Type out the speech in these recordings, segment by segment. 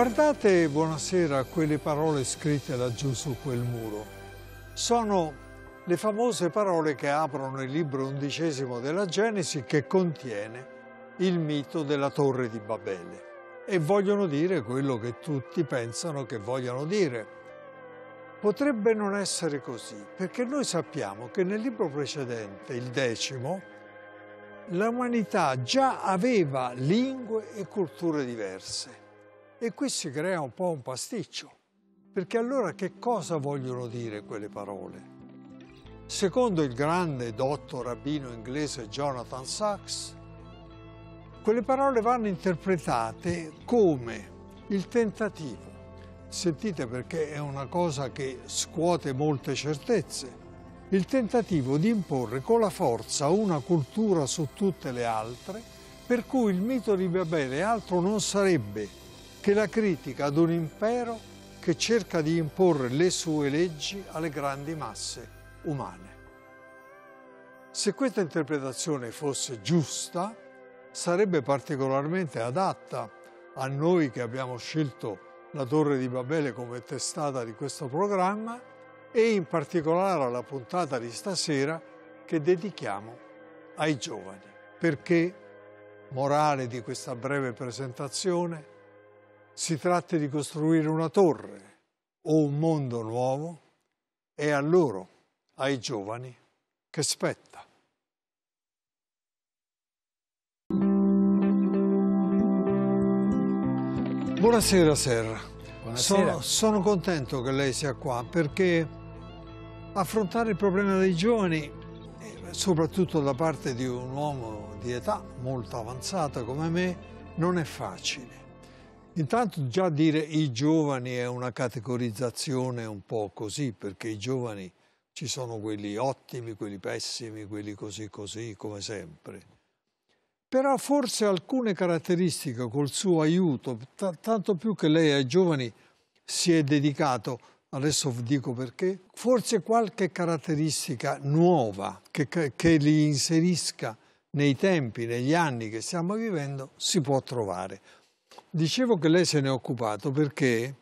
Guardate, buonasera, quelle parole scritte laggiù su quel muro. Sono le famose parole che aprono il libro undicesimo della Genesi che contiene il mito della torre di Babele e vogliono dire quello che tutti pensano che vogliano dire. Potrebbe non essere così, perché noi sappiamo che nel libro precedente, il decimo, l'umanità già aveva lingue e culture diverse e qui si crea un po' un pasticcio, perché allora che cosa vogliono dire quelle parole? Secondo il grande dotto rabbino inglese Jonathan Sachs, quelle parole vanno interpretate come il tentativo. Sentite perché è una cosa che scuote molte certezze. Il tentativo di imporre con la forza una cultura su tutte le altre, per cui il mito di Babele altro non sarebbe che la critica ad un impero che cerca di imporre le sue leggi alle grandi masse umane. Se questa interpretazione fosse giusta, sarebbe particolarmente adatta a noi che abbiamo scelto la Torre di Babele come testata di questo programma e in particolare alla puntata di stasera che dedichiamo ai giovani. Perché, morale di questa breve presentazione, si tratti di costruire una torre o un mondo nuovo, è a loro, ai giovani, che spetta. Buonasera Serra. Sono, sono contento che lei sia qua perché affrontare il problema dei giovani, eh, soprattutto da parte di un uomo di età molto avanzata come me, non è facile Intanto già dire i giovani è una categorizzazione un po' così, perché i giovani ci sono quelli ottimi, quelli pessimi, quelli così così, come sempre. Però forse alcune caratteristiche col suo aiuto, tanto più che lei ai giovani si è dedicato, adesso dico perché, forse qualche caratteristica nuova che, che li inserisca nei tempi, negli anni che stiamo vivendo, si può trovare. Dicevo che lei se ne è occupato perché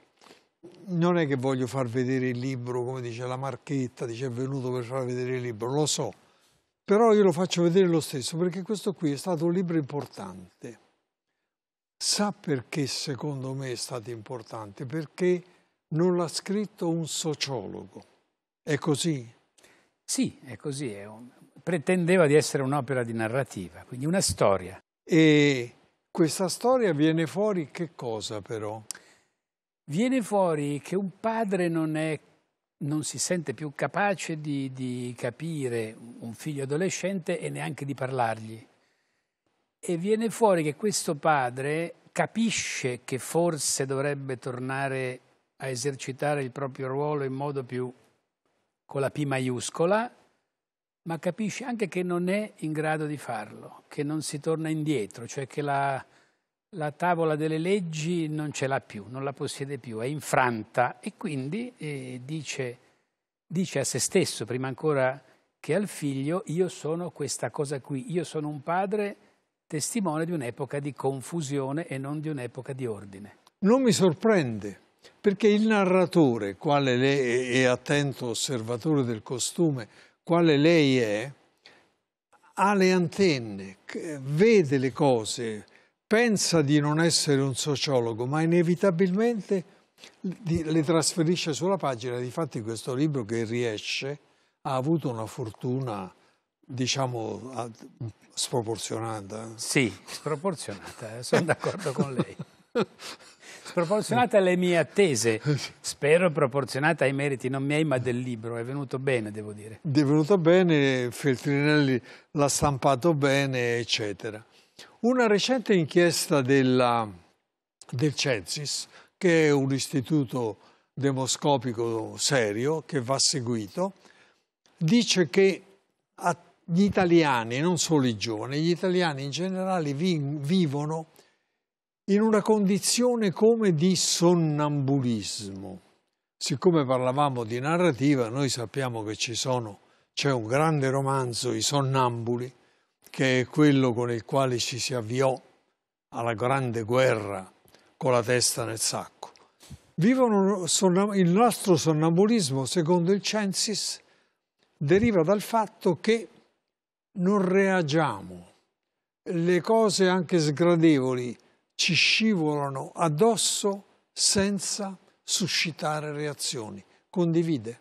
non è che voglio far vedere il libro, come dice la marchetta, dice è venuto per far vedere il libro, lo so, però io lo faccio vedere lo stesso perché questo qui è stato un libro importante. Sa perché secondo me è stato importante? Perché non l'ha scritto un sociologo. È così? Sì, è così. È un... Pretendeva di essere un'opera di narrativa, quindi una storia. E questa storia viene fuori che cosa però? Viene fuori che un padre non, è, non si sente più capace di, di capire un figlio adolescente e neanche di parlargli. E viene fuori che questo padre capisce che forse dovrebbe tornare a esercitare il proprio ruolo in modo più con la P maiuscola, ma capisce anche che non è in grado di farlo, che non si torna indietro, cioè che la, la tavola delle leggi non ce l'ha più, non la possiede più, è infranta e quindi eh, dice, dice a se stesso, prima ancora che al figlio, io sono questa cosa qui, io sono un padre testimone di un'epoca di confusione e non di un'epoca di ordine. Non mi sorprende, perché il narratore, quale è attento osservatore del costume, quale lei è, ha le antenne, vede le cose, pensa di non essere un sociologo, ma inevitabilmente le trasferisce sulla pagina. Difatti questo libro che riesce ha avuto una fortuna, diciamo, sproporzionata. Sì, sproporzionata, eh, sono d'accordo con lei. proporzionata alle mie attese, eh, spero proporzionata ai meriti non miei ma del libro, è venuto bene devo dire. È venuto bene, Feltrinelli l'ha stampato bene eccetera. Una recente inchiesta della, del Censis, che è un istituto demoscopico serio che va seguito, dice che gli italiani, non solo i giovani, gli italiani in generale vivono in una condizione come di sonnambulismo. Siccome parlavamo di narrativa, noi sappiamo che c'è un grande romanzo, I sonnambuli, che è quello con il quale ci si avviò alla grande guerra con la testa nel sacco. Vivono il nostro sonnambulismo, secondo il Censis, deriva dal fatto che non reagiamo. Le cose anche sgradevoli ci scivolano addosso senza suscitare reazioni. Condivide?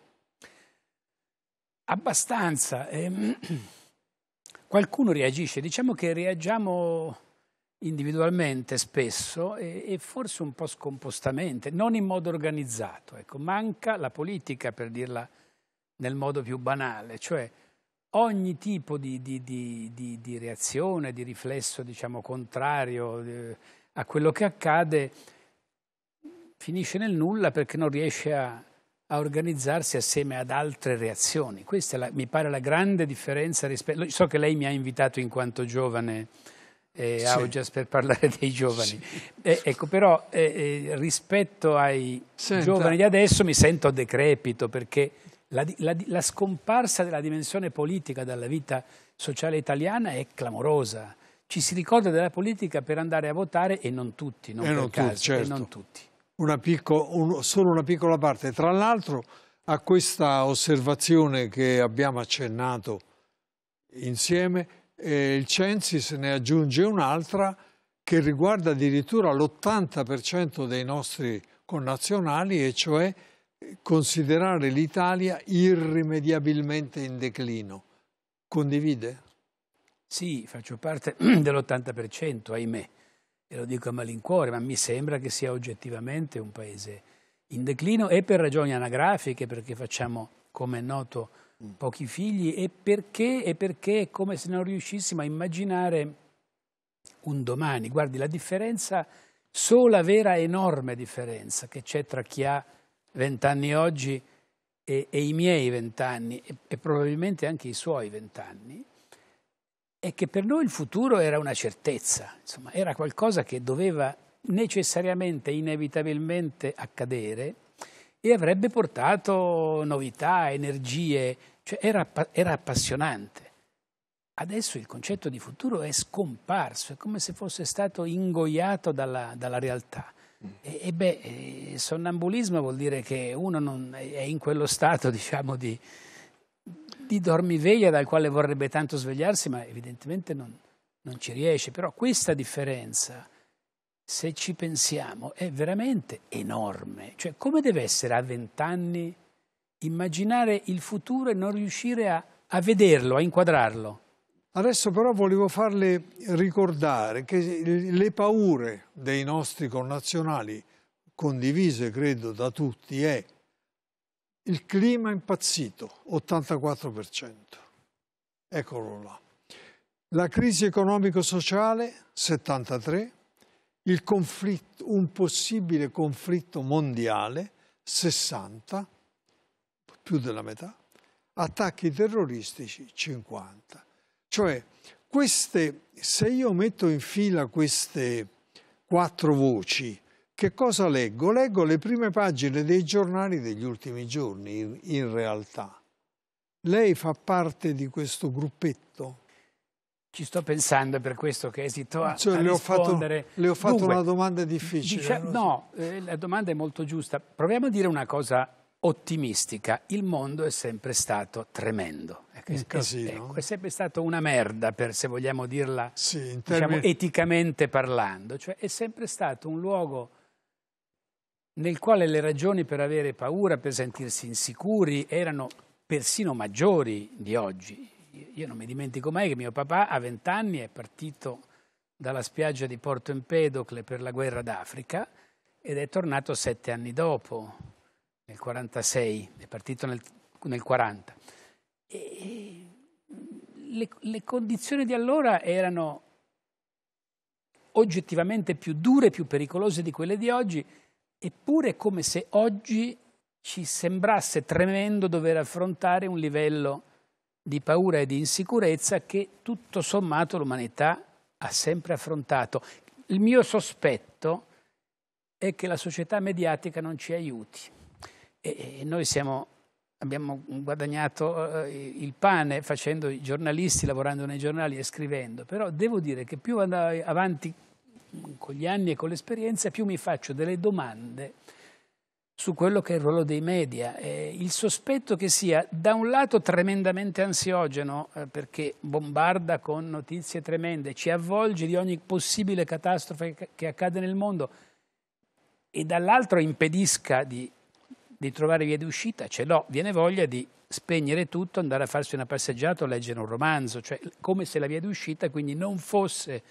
Abbastanza. Eh, qualcuno reagisce, diciamo che reagiamo individualmente spesso e, e, forse un po' scompostamente, non in modo organizzato. Ecco, manca la politica, per dirla nel modo più banale, cioè ogni tipo di, di, di, di reazione, di riflesso diciamo, contrario, eh, a quello che accade, finisce nel nulla perché non riesce a, a organizzarsi assieme ad altre reazioni. Questa la, mi pare la grande differenza rispetto... So che lei mi ha invitato in quanto giovane eh, sì. Augias per parlare dei giovani. Sì. Eh, ecco, però eh, eh, rispetto ai Senta. giovani di adesso mi sento decrepito perché la, la, la scomparsa della dimensione politica dalla vita sociale italiana è clamorosa ci si ricorda della politica per andare a votare e non tutti, non e non caso, tutti, certo. e non tutti. Una picco, un, solo una piccola parte. Tra l'altro a questa osservazione che abbiamo accennato insieme, eh, il se ne aggiunge un'altra che riguarda addirittura l'80% dei nostri connazionali e cioè considerare l'Italia irrimediabilmente in declino. Condivide? Sì, faccio parte dell'80%, ahimè, e lo dico a malincuore, ma mi sembra che sia oggettivamente un paese in declino e per ragioni anagrafiche, perché facciamo, come è noto, mm. pochi figli e perché, e perché è come se non riuscissimo a immaginare un domani. Guardi, la differenza, sola vera enorme differenza che c'è tra chi ha vent'anni oggi e, e, i miei vent'anni e, e probabilmente anche i suoi vent'anni, è che per noi il futuro era una certezza, insomma, era qualcosa che doveva necessariamente, inevitabilmente accadere e avrebbe portato novità, energie, cioè era, era appassionante. Adesso il concetto di futuro è scomparso, è come se fosse stato ingoiato dalla, dalla realtà. E, e, beh, eh, sonnambulismo vuol dire che uno non è in quello stato, diciamo, di, di dormiveglia dal quale vorrebbe tanto svegliarsi, ma evidentemente non, non ci riesce. Però questa differenza, se ci pensiamo, è veramente enorme. Cioè, come deve essere a vent'anni immaginare il futuro e non riuscire a, a vederlo, a inquadrarlo? Adesso però volevo farle ricordare che le paure dei nostri connazionali, condivise credo da tutti, è il clima impazzito, 84%. Eccolo là. La crisi economico-sociale, 73%. Il conflitto, un possibile conflitto mondiale, 60%, più della metà. Attacchi terroristici, 50%. Cioè, queste, se io metto in fila queste quattro voci, che cosa leggo? Leggo le prime pagine dei giornali degli ultimi giorni, in, realtà. Lei fa parte di questo gruppetto? Ci sto pensando, è per questo che esito a, cioè, a le rispondere. Ho fatto, le ho fatto Dunque, una domanda difficile. Dice, so. no, eh, la domanda è molto giusta. Proviamo a dire una cosa ottimistica. Il mondo è sempre stato tremendo. Ecco, è, ecco, è, sempre stato una merda, per, se vogliamo dirla sì, diciamo, eticamente parlando. Cioè, è sempre stato un luogo nel quale le ragioni per avere paura, per sentirsi insicuri, erano persino maggiori di oggi. Io non mi dimentico mai che mio papà a vent'anni è partito dalla spiaggia di Porto Empedocle per la guerra d'Africa ed è tornato sette anni dopo, nel 46, è partito nel, nel 40. E le, le condizioni di allora erano oggettivamente più dure, più pericolose di quelle di oggi Eppure è come se oggi ci sembrasse tremendo dover affrontare un livello di paura e di insicurezza che tutto sommato l'umanità ha sempre affrontato. Il mio sospetto è che la società mediatica non ci aiuti. E, noi siamo, abbiamo guadagnato eh, il pane facendo i giornalisti, lavorando nei giornali e scrivendo, però devo dire che più andavo avanti con gli anni e con l'esperienza, più mi faccio delle domande su quello che è il ruolo dei media. Eh, il sospetto che sia da un lato tremendamente ansiogeno eh, perché bombarda con notizie tremende, ci avvolge di ogni possibile catastrofe che, accade nel mondo e dall'altro impedisca di, di, trovare via d'uscita, ce l'ho, viene voglia di spegnere tutto, andare a farsi una passeggiata o leggere un romanzo, cioè come se la via d'uscita quindi non fosse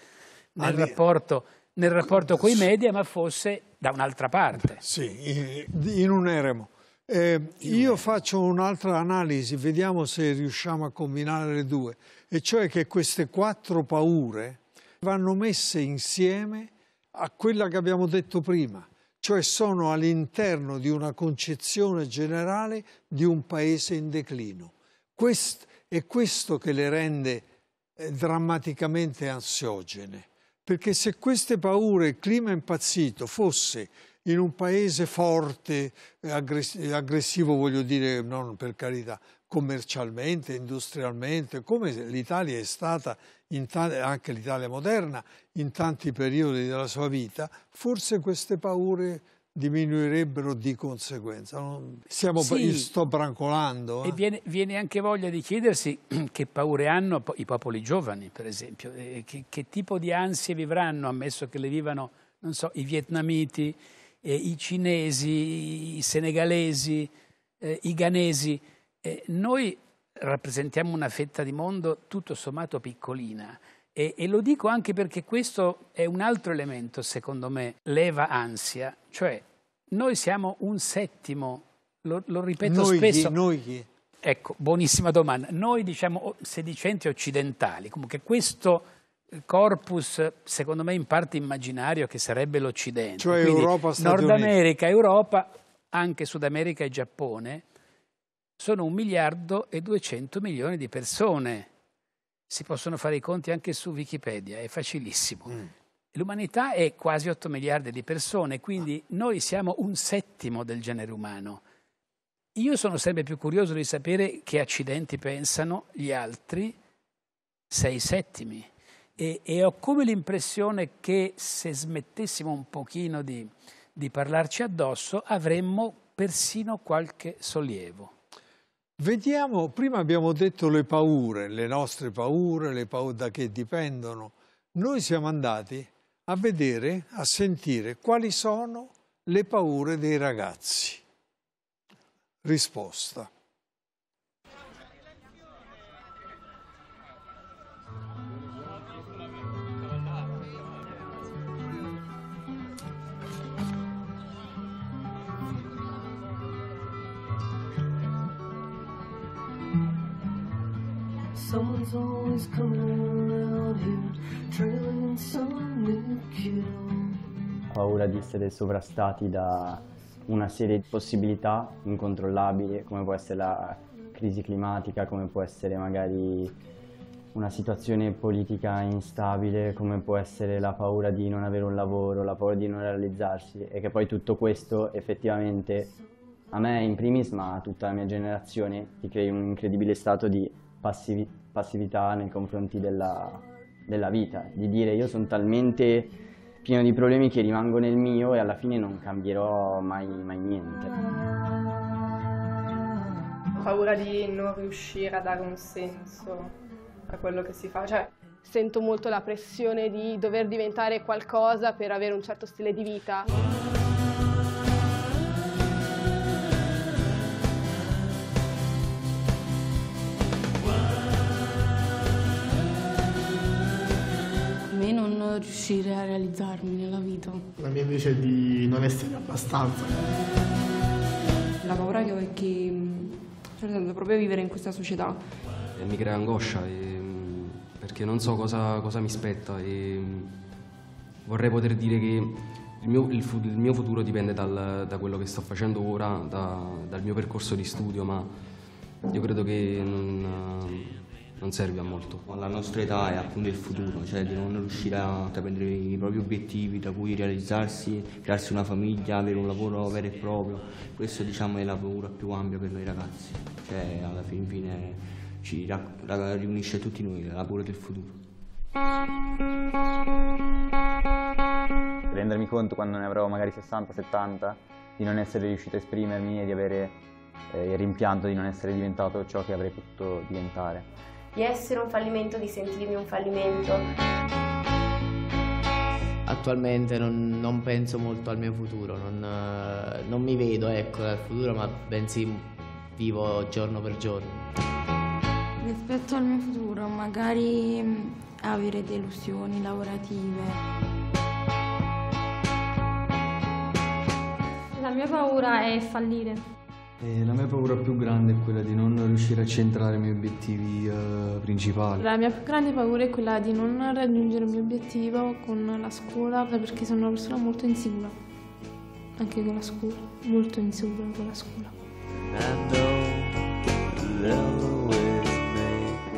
nel, rapporto, nel rapporto con i media, ma fosse da un'altra parte. Sì, in un eremo. Eh, io faccio un'altra analisi, vediamo se riusciamo a combinare le due, e cioè che queste quattro paure vanno messe insieme a quella che abbiamo detto prima, cioè sono all'interno di una concezione generale di un paese in declino. Quest, è questo che le rende eh, drammaticamente ansiogene. Perché se queste paure, il clima impazzito fosse in un paese forte, eh, eh, aggressivo voglio dire, non per carità, commercialmente, industrialmente, come l'Italia è stata, anche l'Italia moderna, in tanti periodi della sua vita, forse queste paure diminuirebbero di conseguenza. Stiamo, sì, sto brancolando. Eh? E viene, viene, anche voglia di chiedersi che paure hanno i popoli giovani, per esempio, che, che tipo di ansie vivranno, ammesso che le vivano, non so, i vietnamiti, eh, i cinesi, i senegalesi, eh, i ghanesi. Eh, noi rappresentiamo una fetta di mondo tutto sommato piccolina, e, e, lo dico anche perché questo è un altro elemento, secondo me, leva ansia. Cioè, noi siamo un settimo, lo, lo ripeto noi spesso. Chi, noi chi? Ecco, buonissima domanda. Noi diciamo sedicenti occidentali, comunque questo eh, corpus, secondo me, in parte immaginario che sarebbe l'Occidente. Cioè Quindi Europa, Stati Nord America, Europa, anche Sud America e Giappone, sono un miliardo e duecento milioni di persone si possono fare i conti anche su Wikipedia, è facilissimo. Mm. L'umanità è quasi 8 miliardi di persone, quindi ah. noi siamo un settimo del genere umano. Io sono sempre più curioso di sapere che accidenti pensano gli altri sei settimi. E, e ho come l'impressione che se smettessimo un pochino di, di parlarci addosso avremmo persino qualche sollievo. Vediamo, prima abbiamo detto le paure, le nostre paure, le paure da che dipendono. Noi siamo andati a vedere, a sentire quali sono le paure dei ragazzi. Risposta. Someone's always coming around here, trailing some new kill. Paura di essere sovrastati da una serie di possibilità incontrollabili, come può essere la crisi climatica, come può essere magari una situazione politica instabile, come può essere la paura di non avere un lavoro, la paura di non realizzarsi e che poi tutto questo effettivamente a me in primis, ma a tutta la mia generazione, ti crei un incredibile stato di passivi, passività nei confronti della, della vita, di dire io sono talmente pieno di problemi che rimango nel mio e alla fine non cambierò mai, mai niente paura di non riuscire a dare un senso a quello che si fa. Cioè, sento molto la pressione di dover diventare qualcosa per avere un certo stile di vita. riuscire a realizzarmi nella vita. La mia invece è di non essere abbastanza. La paura che ho è che mm, cioè, sento proprio vivere in questa società. E mi crea angoscia e, mm, perché non so cosa, cosa, mi spetta e mm, vorrei poter dire che il mio, il, il mio futuro dipende dal, da quello che sto facendo ora, da, dal mio percorso di studio, ma io credo che non non serve a molto. La nostra età è appunto il futuro, cioè di non riuscire a intraprendere i propri obiettivi, da cui realizzarsi, crearsi una famiglia, avere un lavoro vero e proprio. Questa diciamo è la paura più ampia per noi ragazzi, cioè alla fin fine ci riunisce tutti noi, la paura del futuro. Rendermi conto quando ne avrò magari 60-70 di non essere riuscito a esprimermi e di avere eh, il rimpianto di non essere diventato ciò che avrei potuto diventare di essere un fallimento, di sentirmi un fallimento. Attualmente non, non penso molto al mio futuro, non, eh, non mi vedo ecco, al futuro, ma bensì vivo giorno per giorno. Rispetto al mio futuro, magari mm, avere delusioni lavorative. La mia paura è fallire. E la mia paura più grande è quella di non riuscire a centrare i miei obiettivi eh, principali. La mia più grande paura è quella di non raggiungere il mio obiettivo con la scuola perché sono una persona molto insicura, anche con la scuola, molto insicura con la scuola.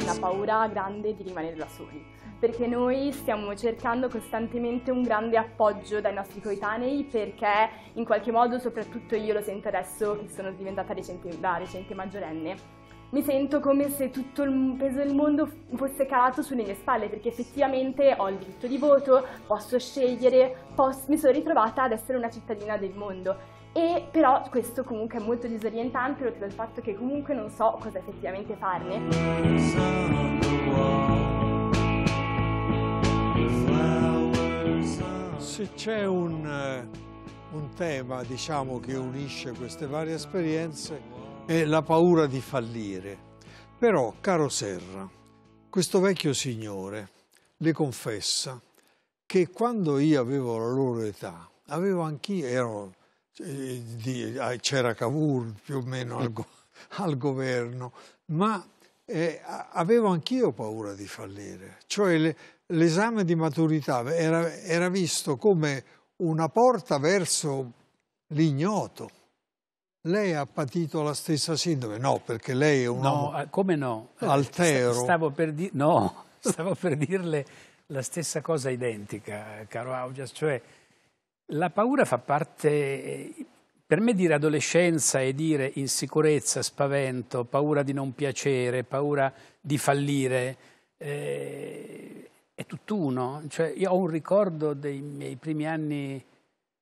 La paura grande è di rimanere da soli perché noi stiamo cercando costantemente un grande appoggio dai nostri coetanei perché in qualche modo, soprattutto io lo sento adesso che sono diventata recente, da recente maggiorenne, mi sento come se tutto il peso del mondo fosse calato sulle mie spalle perché effettivamente ho il diritto di voto, posso scegliere, posso, mi sono ritrovata ad essere una cittadina del mondo. E però questo comunque è molto disorientante, oltre al fatto che comunque non so cosa effettivamente farne. Se c'è un, eh, un, tema diciamo, che unisce queste varie esperienze è la paura di fallire. Però, caro Serra, questo vecchio signore le confessa che quando io avevo la loro età, avevo anch'io, eh, eh, c'era Cavour più o meno al, go al governo, ma eh, avevo anch'io paura di fallire, cioè l'esame di maturità era, era visto come una porta verso l'ignoto. Lei ha patito la stessa sindrome? No, perché lei è un no, eh, come no? altero. Stavo per, di... no, stavo per dirle la stessa cosa identica, caro Augias, cioè la paura fa parte eh, per me dire adolescenza e dire insicurezza, spavento, paura di non piacere, paura di fallire, eh, è tutt'uno. Cioè, io ho un ricordo dei miei primi anni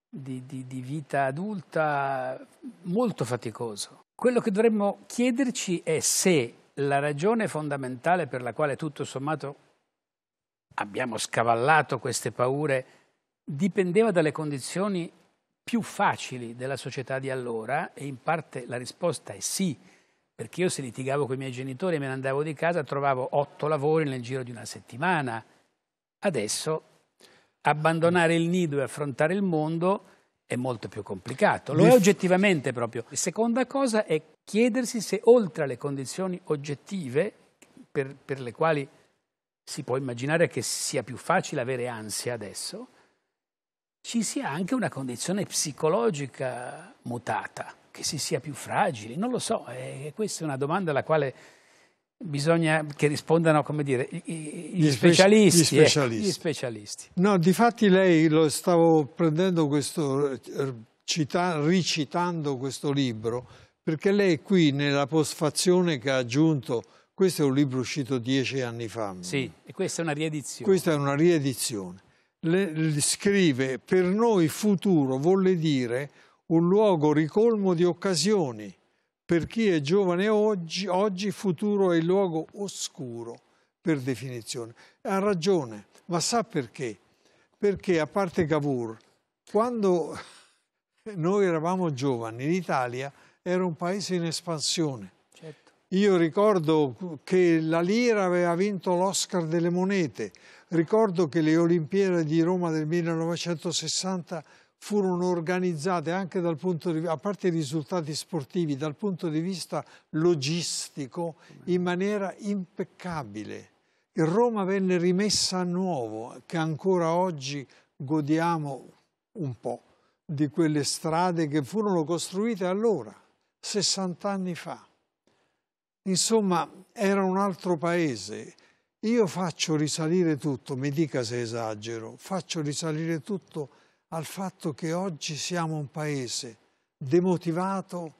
di, di, di vita adulta molto faticoso. Quello che dovremmo chiederci è se la ragione fondamentale per la quale tutto sommato abbiamo scavallato queste paure dipendeva dalle condizioni più facili della società di allora e in parte la risposta è sì, perché io se litigavo con i miei genitori e me ne andavo di casa trovavo otto lavori nel giro di una settimana. Adesso abbandonare il nido e affrontare il mondo è molto più complicato, lo è oggettivamente proprio. La seconda cosa è chiedersi se oltre alle condizioni oggettive per, per le quali si può immaginare che sia più facile avere ansia adesso, ci sia anche una condizione psicologica mutata, che si sia più fragili, non lo so, eh, questa è una domanda alla quale bisogna che rispondano, come dire, gli, gli specialisti. Gli specialisti. Eh, gli specialisti. No, difatti lei lo stavo prendendo questo, eh, cita, ricitando questo libro, perché lei qui nella postfazione che ha aggiunto, questo è un libro uscito dieci anni fa. Sì, e questa è una riedizione. Questa è una riedizione le, le scrive per noi futuro vuole dire un luogo ricolmo di occasioni. Per chi è giovane oggi, oggi futuro è il luogo oscuro, per definizione. Ha ragione, ma sa perché? Perché, a parte Cavour, quando noi eravamo giovani, l'Italia era un paese in espansione. Certo. Io ricordo che la lira aveva vinto l'Oscar delle monete, Ricordo che le Olimpiadi di Roma del 1960 furono organizzate anche dal punto di vista, a parte i risultati sportivi, dal punto di vista logistico in maniera impeccabile. Il Roma venne rimessa a nuovo, che ancora oggi godiamo un po' di quelle strade che furono costruite allora, 60 anni fa. Insomma, era un altro paese io faccio risalire tutto, mi dica se esagero, faccio risalire tutto al fatto che oggi siamo un paese demotivato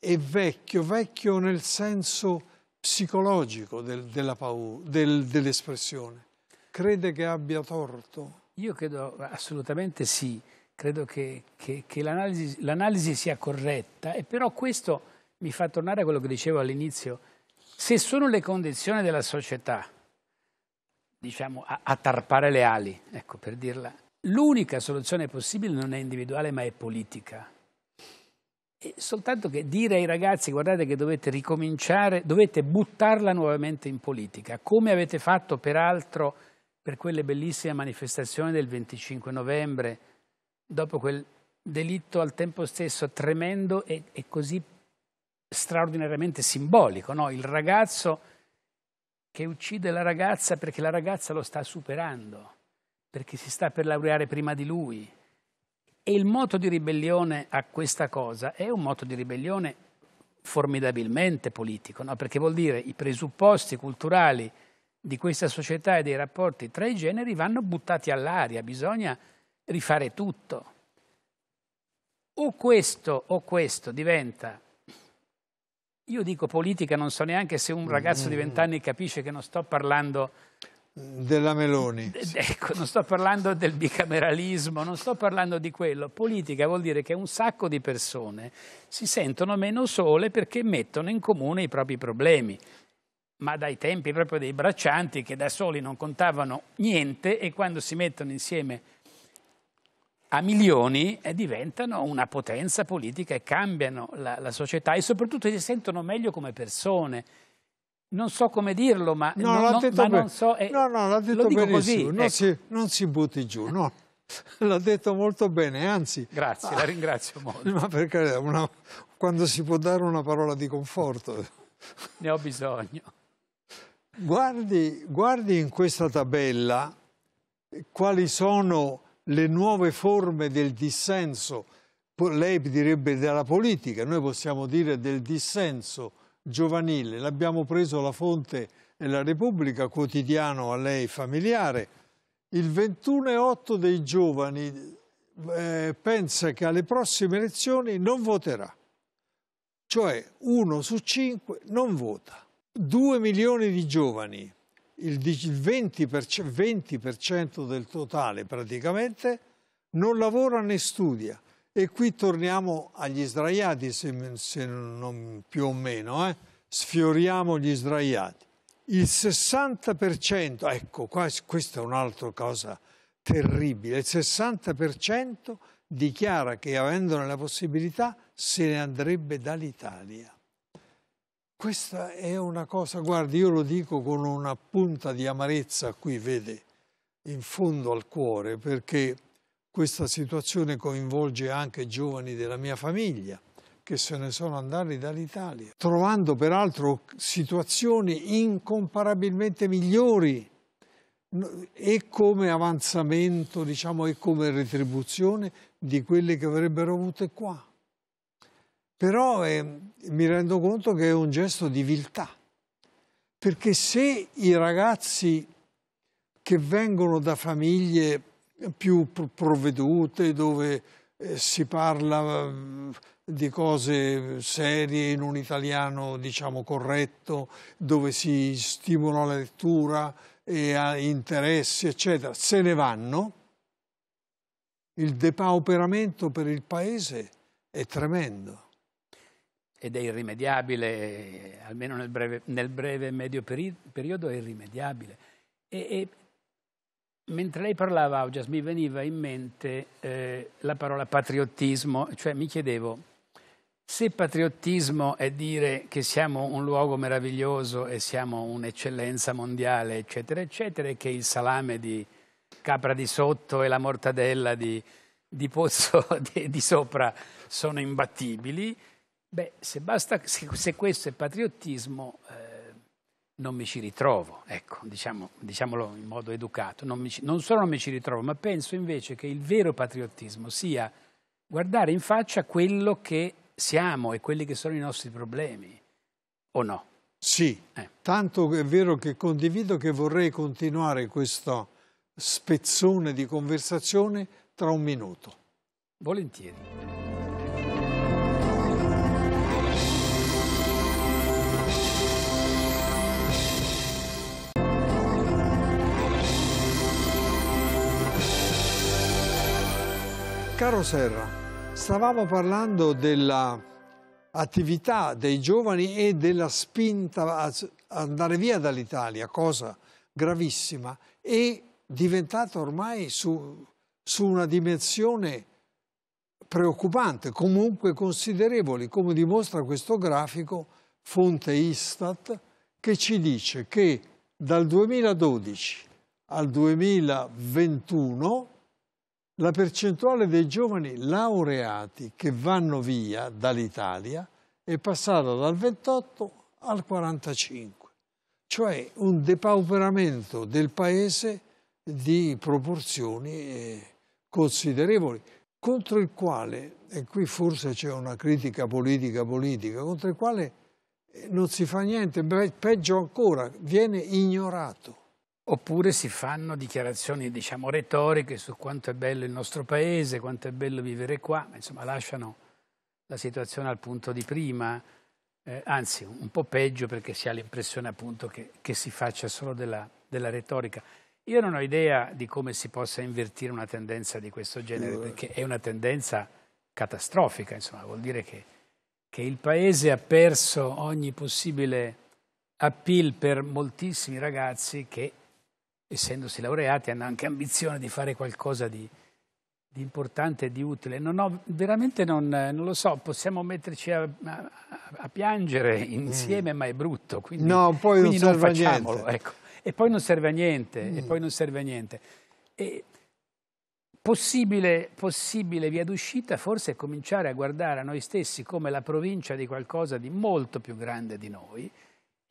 e vecchio, vecchio nel senso psicologico del, paura, del, dell'espressione. Crede che abbia torto? Io credo assolutamente sì, credo che, che, che l'analisi sia corretta e però questo mi fa tornare a quello che dicevo all'inizio, se sono le condizioni della società diciamo, a, a tarpare le ali, ecco per dirla. L'unica soluzione possibile non è individuale ma è politica. E soltanto che dire ai ragazzi guardate che dovete ricominciare, dovete buttarla nuovamente in politica, come avete fatto peraltro per quelle bellissime manifestazioni del 25 novembre, dopo quel delitto al tempo stesso tremendo e, e così straordinariamente simbolico. No? Il ragazzo che uccide la ragazza perché la ragazza lo sta superando, perché si sta per laureare prima di lui. E il moto di ribellione a questa cosa è un moto di ribellione formidabilmente politico, no? perché vuol dire i presupposti culturali di questa società e dei rapporti tra i generi vanno buttati all'aria, bisogna rifare tutto. O questo o questo diventa io dico politica, non so neanche se un ragazzo di vent'anni capisce che non sto parlando... Della Meloni. Ecco, non sto parlando del bicameralismo, non sto parlando di quello. Politica vuol dire che un sacco di persone si sentono meno sole perché mettono in comune i propri problemi. Ma dai tempi proprio dei braccianti che da soli non contavano niente e quando si mettono insieme a milioni e diventano una potenza politica e cambiano la, la società e soprattutto si sentono meglio come persone. Non so come dirlo, ma, no, non, non, ma non so... Eh, no, no, l'ha detto benissimo, così, non, ecco. si, non si butti giù, no. L'ha detto molto bene, anzi... Grazie, ah, la ringrazio molto. Ma perché una, quando si può dare una parola di conforto? Ne ho bisogno. Guardi, guardi in questa tabella quali sono le nuove forme del dissenso, lei direbbe della politica, noi possiamo dire del dissenso giovanile, l'abbiamo preso la fonte della Repubblica, quotidiano a lei familiare, il 21,8 dei giovani eh, pensa che alle prossime elezioni non voterà, cioè uno su cinque non vota. Due milioni di giovani il 20%, 20 del totale praticamente, non lavora né studia. E qui torniamo agli sdraiati, se, se non più o meno, eh? sfioriamo gli sdraiati. Il 60%, ecco, qua, questa è un'altra cosa terribile, il 60% dichiara che avendone la possibilità se ne andrebbe dall'Italia. Questa è una cosa, guardi, io lo dico con una punta di amarezza qui, vede, in fondo al cuore, perché questa situazione coinvolge anche giovani della mia famiglia che se ne sono andati dall'Italia, trovando peraltro situazioni incomparabilmente migliori e come avanzamento, diciamo, e come retribuzione di quelle che avrebbero avute qua però eh, mi rendo conto che è un gesto di viltà, perché se i ragazzi che vengono da famiglie più provvedute, dove eh, si parla ehm, di cose serie in un italiano diciamo corretto, dove si stimola la lettura e ha interessi, eccetera, se ne vanno, il depauperamento per il paese è tremendo ed è irrimediabile, almeno nel breve, nel breve medio peri- periodo è irrimediabile. E, e, mentre lei parlava, Augias, mi veniva in mente eh, la parola patriottismo, cioè mi chiedevo se patriottismo è dire che siamo un luogo meraviglioso e siamo un'eccellenza mondiale, eccetera, eccetera, e che il salame di capra di sotto e la mortadella di, di pozzo di, di sopra sono imbattibili, Beh, se, basta, se, se questo è patriottismo, eh, non mi ci ritrovo, ecco, diciamo, diciamolo in modo educato. Non, mi, non solo non mi ci ritrovo, ma penso invece che il vero patriottismo sia guardare in faccia quello che siamo e quelli che sono i nostri problemi, o no? Sì, eh. tanto è vero che condivido che vorrei continuare questo spezzone di conversazione tra un minuto. Volentieri. Caro Serra, stavamo parlando dell'attività dei giovani e della spinta ad andare via dall'Italia, cosa gravissima, e diventata ormai su, su una dimensione preoccupante, comunque considerevoli, come dimostra questo grafico, fonte Istat, che ci dice che dal 2012 al 2021 la percentuale dei giovani laureati che vanno via dall'Italia è passata dal 28 al 45, cioè un depauperamento del paese di proporzioni eh, considerevoli, contro il quale, e qui forse c'è una critica politica politica, contro il quale eh, non si fa niente, peggio ancora, viene ignorato oppure si fanno dichiarazioni diciamo retoriche su quanto è bello il nostro paese, quanto è bello vivere qua, ma insomma lasciano la situazione al punto di prima, eh, anzi un po' peggio perché si ha l'impressione appunto che, che, si faccia solo della, della, retorica. Io non ho idea di come si possa invertire una tendenza di questo genere, perché è una tendenza catastrofica, insomma, vuol dire che, che il paese ha perso ogni possibile appeal per moltissimi ragazzi che essendosi laureati, hanno anche ambizione di fare qualcosa di, di importante e di utile. Non ho, veramente non, non, lo so, possiamo metterci a, a, a piangere mm. insieme, mm. ma è brutto. Quindi, no, poi quindi non, non facciamolo. Ecco. E poi non serve a niente, mm. e poi non serve a niente. E, Possibile, possibile, via d'uscita forse è cominciare a guardare a noi stessi come la provincia di qualcosa di molto più grande di noi,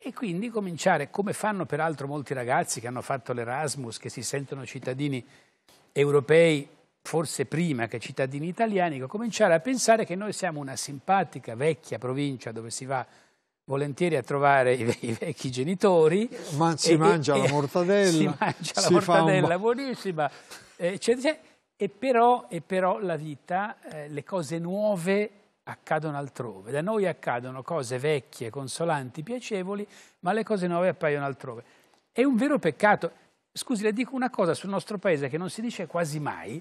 e quindi cominciare, come fanno peraltro molti ragazzi che hanno fatto l'Erasmus, che si sentono cittadini europei forse prima che cittadini italiani, ecco, cominciare a pensare che noi siamo una simpatica vecchia provincia dove si va volentieri a trovare i, ve i vecchi genitori. Ma si e, mangia e, la mortadella. Si mangia si la mortadella, un... buonissima, eccetera, eccetera. E però, e però la vita, eh, le cose nuove accadono altrove. Da noi accadono cose vecchie, consolanti, piacevoli, ma le cose nuove appaiono altrove. È un vero peccato. Scusi, le dico una cosa sul nostro paese che non si dice quasi mai,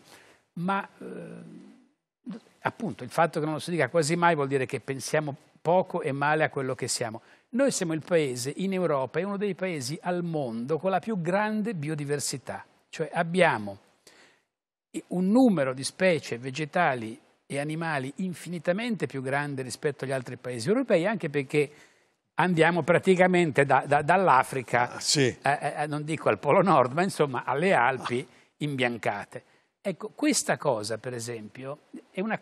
ma eh, appunto il fatto che non lo si dica quasi mai vuol dire che pensiamo poco e male a quello che siamo. Noi siamo il paese in Europa, è uno dei paesi al mondo con la più grande biodiversità, cioè abbiamo un numero di specie vegetali e animali infinitamente più grande rispetto agli altri paesi europei, anche perché andiamo praticamente da, da, dall'Africa, ah, sì. Eh, eh, eh, non dico al Polo Nord, ma insomma alle Alpi imbiancate. Ecco, questa cosa, per esempio, è una...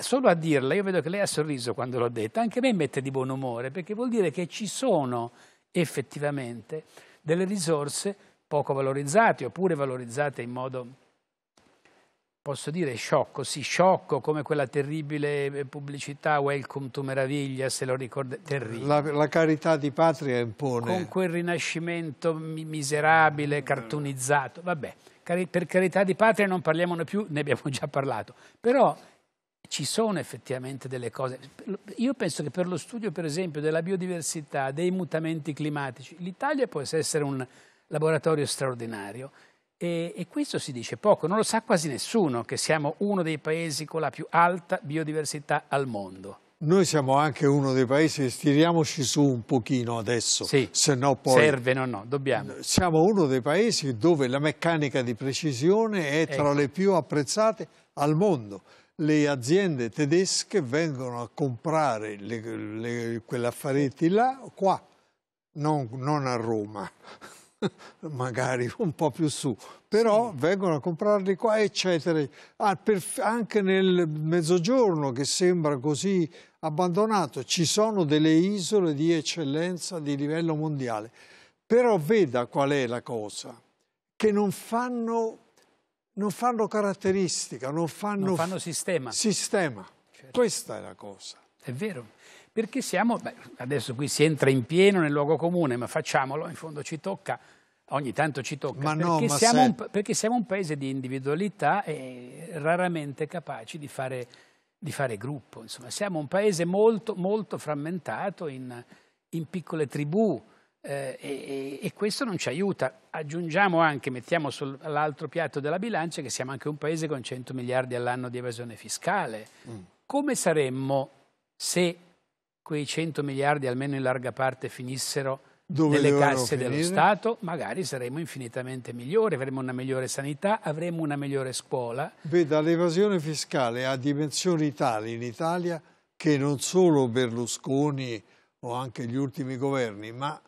Solo a dirla, io vedo che lei ha sorriso quando l'ho detta, anche a me mette di buon umore, perché vuol dire che ci sono effettivamente delle risorse poco valorizzate, oppure valorizzate in modo posso dire sciocco, sì sciocco come quella terribile eh, pubblicità Welcome to Meraviglia, se lo ricorda, terribile. La, la, carità di patria impone. Con quel rinascimento miserabile, mm. cartunizzato, vabbè, per carità di patria non parliamone più, ne abbiamo già parlato, però ci sono effettivamente delle cose. Io penso che per lo studio, per esempio, della biodiversità, dei mutamenti climatici, l'Italia può essere un laboratorio straordinario, e, e, questo si dice poco, non lo sa quasi nessuno che siamo uno dei paesi con la più alta biodiversità al mondo. Noi siamo anche uno dei paesi, stiriamoci su un pochino adesso, sì, se no poi... Serve, no, no, dobbiamo. Siamo uno dei paesi dove la meccanica di precisione è tra ecco. le più apprezzate al mondo. Le aziende tedesche vengono a comprare quell'affaretti là, qua, non, non a Roma. magari un po' più su, però vengono a comprarli qua, eccetera. Ah, anche nel mezzogiorno, che sembra così abbandonato, ci sono delle isole di eccellenza di livello mondiale. Però veda qual è la cosa, che non fanno, non fanno caratteristica, non fanno, non fanno sistema. sistema. Certo. Questa è la cosa. È vero perché siamo, beh, adesso qui si entra in pieno nel luogo comune, ma facciamolo, in fondo ci tocca, ogni tanto ci tocca, ma perché, no, siamo, se... un, perché siamo un paese di individualità e raramente capaci di fare, di fare gruppo, insomma siamo un paese molto, molto frammentato in, in piccole tribù, eh, e, e, questo non ci aiuta. Aggiungiamo anche, mettiamo sull'altro piatto della bilancia, che siamo anche un paese con 100 miliardi all'anno di evasione fiscale. Mm. Come saremmo se quei 100 miliardi almeno in larga parte finissero Dove nelle casse finire? dello Stato, magari saremmo infinitamente migliori, avremmo una migliore sanità, avremmo una migliore scuola. Veda, l'evasione fiscale ha dimensioni tali in Italia che non solo Berlusconi o anche gli ultimi governi, ma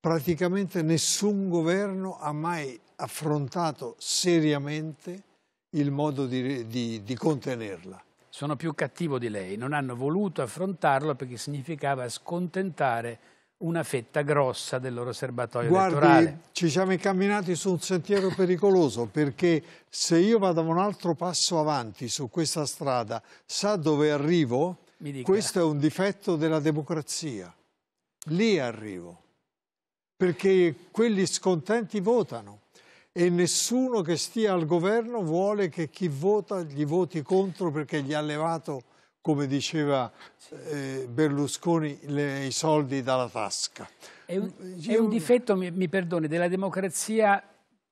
praticamente nessun governo ha mai affrontato seriamente il modo di, di, di contenerla sono più cattivo di lei, non hanno voluto affrontarlo perché significava scontentare una fetta grossa del loro serbatoio Guardi, elettorale. ci siamo incamminati su un sentiero pericoloso perché se io vado un altro passo avanti su questa strada, sa dove arrivo? Questo è un difetto della democrazia. Lì arrivo. Perché quelli scontenti votano e nessuno che stia al governo vuole che chi vota gli voti contro perché gli ha levato, come diceva eh, Berlusconi, le, i soldi dalla tasca. È un, Io... Mm, è un difetto, mi, mi perdoni, della democrazia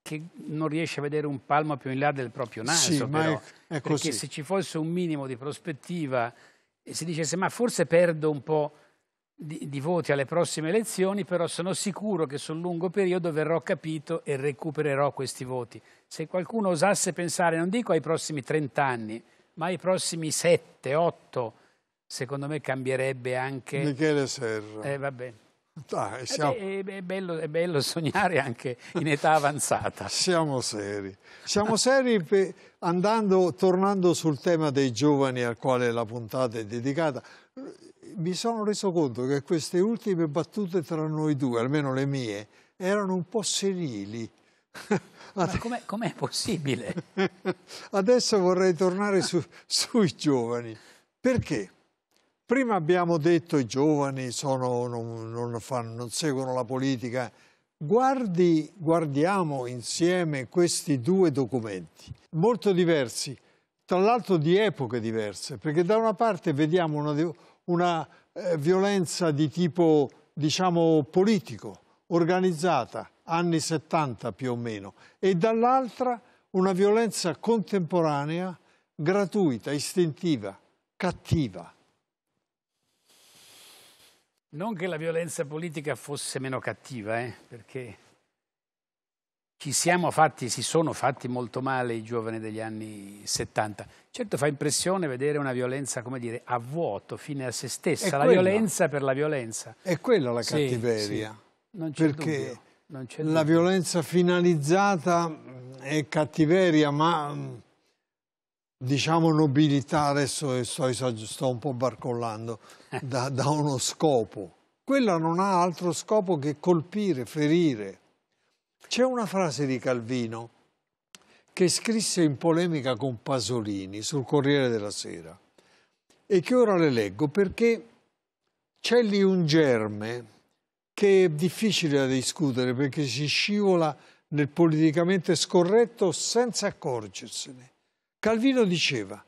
che non riesce a vedere un palmo più in là del proprio naso. Sì, però, è, è perché se ci fosse un minimo di prospettiva e si dicesse ma forse perdo un po' di, di voti alle prossime elezioni, però sono sicuro che sul lungo periodo verrò capito e recupererò questi voti. Se qualcuno osasse pensare, non dico ai prossimi 30 anni, ma ai prossimi 7, 8, secondo me cambierebbe anche... Michele Serra. Eh, vabbè. Dai, ah, eh, siamo... eh beh, è, bello, è, bello, sognare anche in età avanzata. siamo seri. Siamo seri per, andando, tornando sul tema dei giovani al quale la puntata è dedicata mi sono reso conto che queste ultime battute tra noi due, almeno le mie, erano un po' senili. Ma com'è, com possibile? Adesso vorrei tornare su, sui giovani. Perché? Prima abbiamo detto che i giovani sono, non, non, fanno, non, seguono la politica. Guardi, guardiamo insieme questi due documenti, molto diversi, tra l'altro di epoche diverse, perché da una parte vediamo una, una eh, violenza di tipo diciamo, politico, organizzata, anni 70 più o meno, e dall'altra una violenza contemporanea, gratuita, istintiva, cattiva. Non che la violenza politica fosse meno cattiva, eh, perché ci siamo fatti, si sono fatti molto male i giovani degli anni 70. Certo fa impressione vedere una violenza, come dire, a vuoto, fine a se stessa, la violenza per la violenza. È quella la cattiveria. Sì. Non c'è Perché non la violenza finalizzata mm, è cattiveria, ma mm, diciamo nobilità, adesso sto, sto un po' barcollando, da, da uno scopo. Quella non ha altro scopo che colpire, ferire c'è una frase di Calvino che scrisse in polemica con Pasolini sul Corriere della Sera e che ora le leggo perché c'è lì un germe che è difficile da discutere perché si scivola nel politicamente scorretto senza accorgersene. Calvino diceva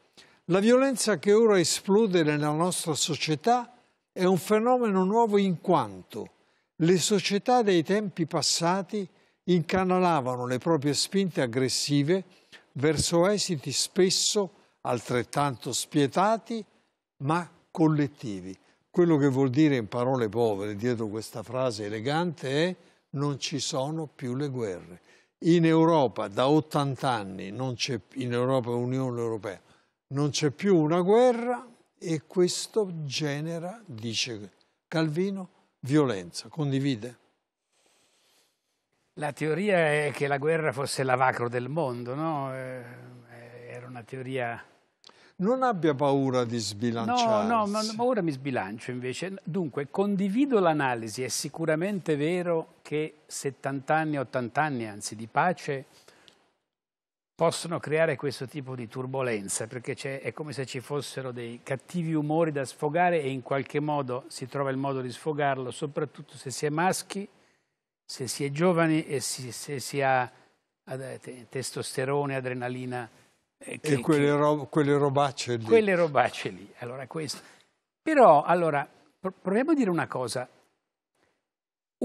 la violenza che ora esplode nella nostra società è un fenomeno nuovo in quanto le società dei tempi passati incanalavano le proprie spinte aggressive verso esiti spesso altrettanto spietati ma collettivi. Quello che vuol dire in parole povere dietro questa frase elegante è non ci sono più le guerre. In Europa da 80 anni, in Europa Unione Europea, non c'è più una guerra e questo genera, dice Calvino, violenza. Condivide? La teoria è che la guerra fosse l'avacro del mondo, no? Eh, era una teoria... Non abbia paura di sbilanciarsi. No, no, ma, ma ora mi sbilancio invece. Dunque, condivido l'analisi, è sicuramente vero che 70 anni, 80 anni, anzi, di pace possono creare questo tipo di turbolenza, perché è come se ci fossero dei cattivi umori da sfogare e in qualche modo si trova il modo di sfogarlo, soprattutto se si è maschi se si è giovani e si, se si ha eh, testosterone, adrenalina. Eh, che, e quelle, che, ro quelle robacce lì. Quelle robacce lì, allora questo. Però, allora, proviamo a dire una cosa.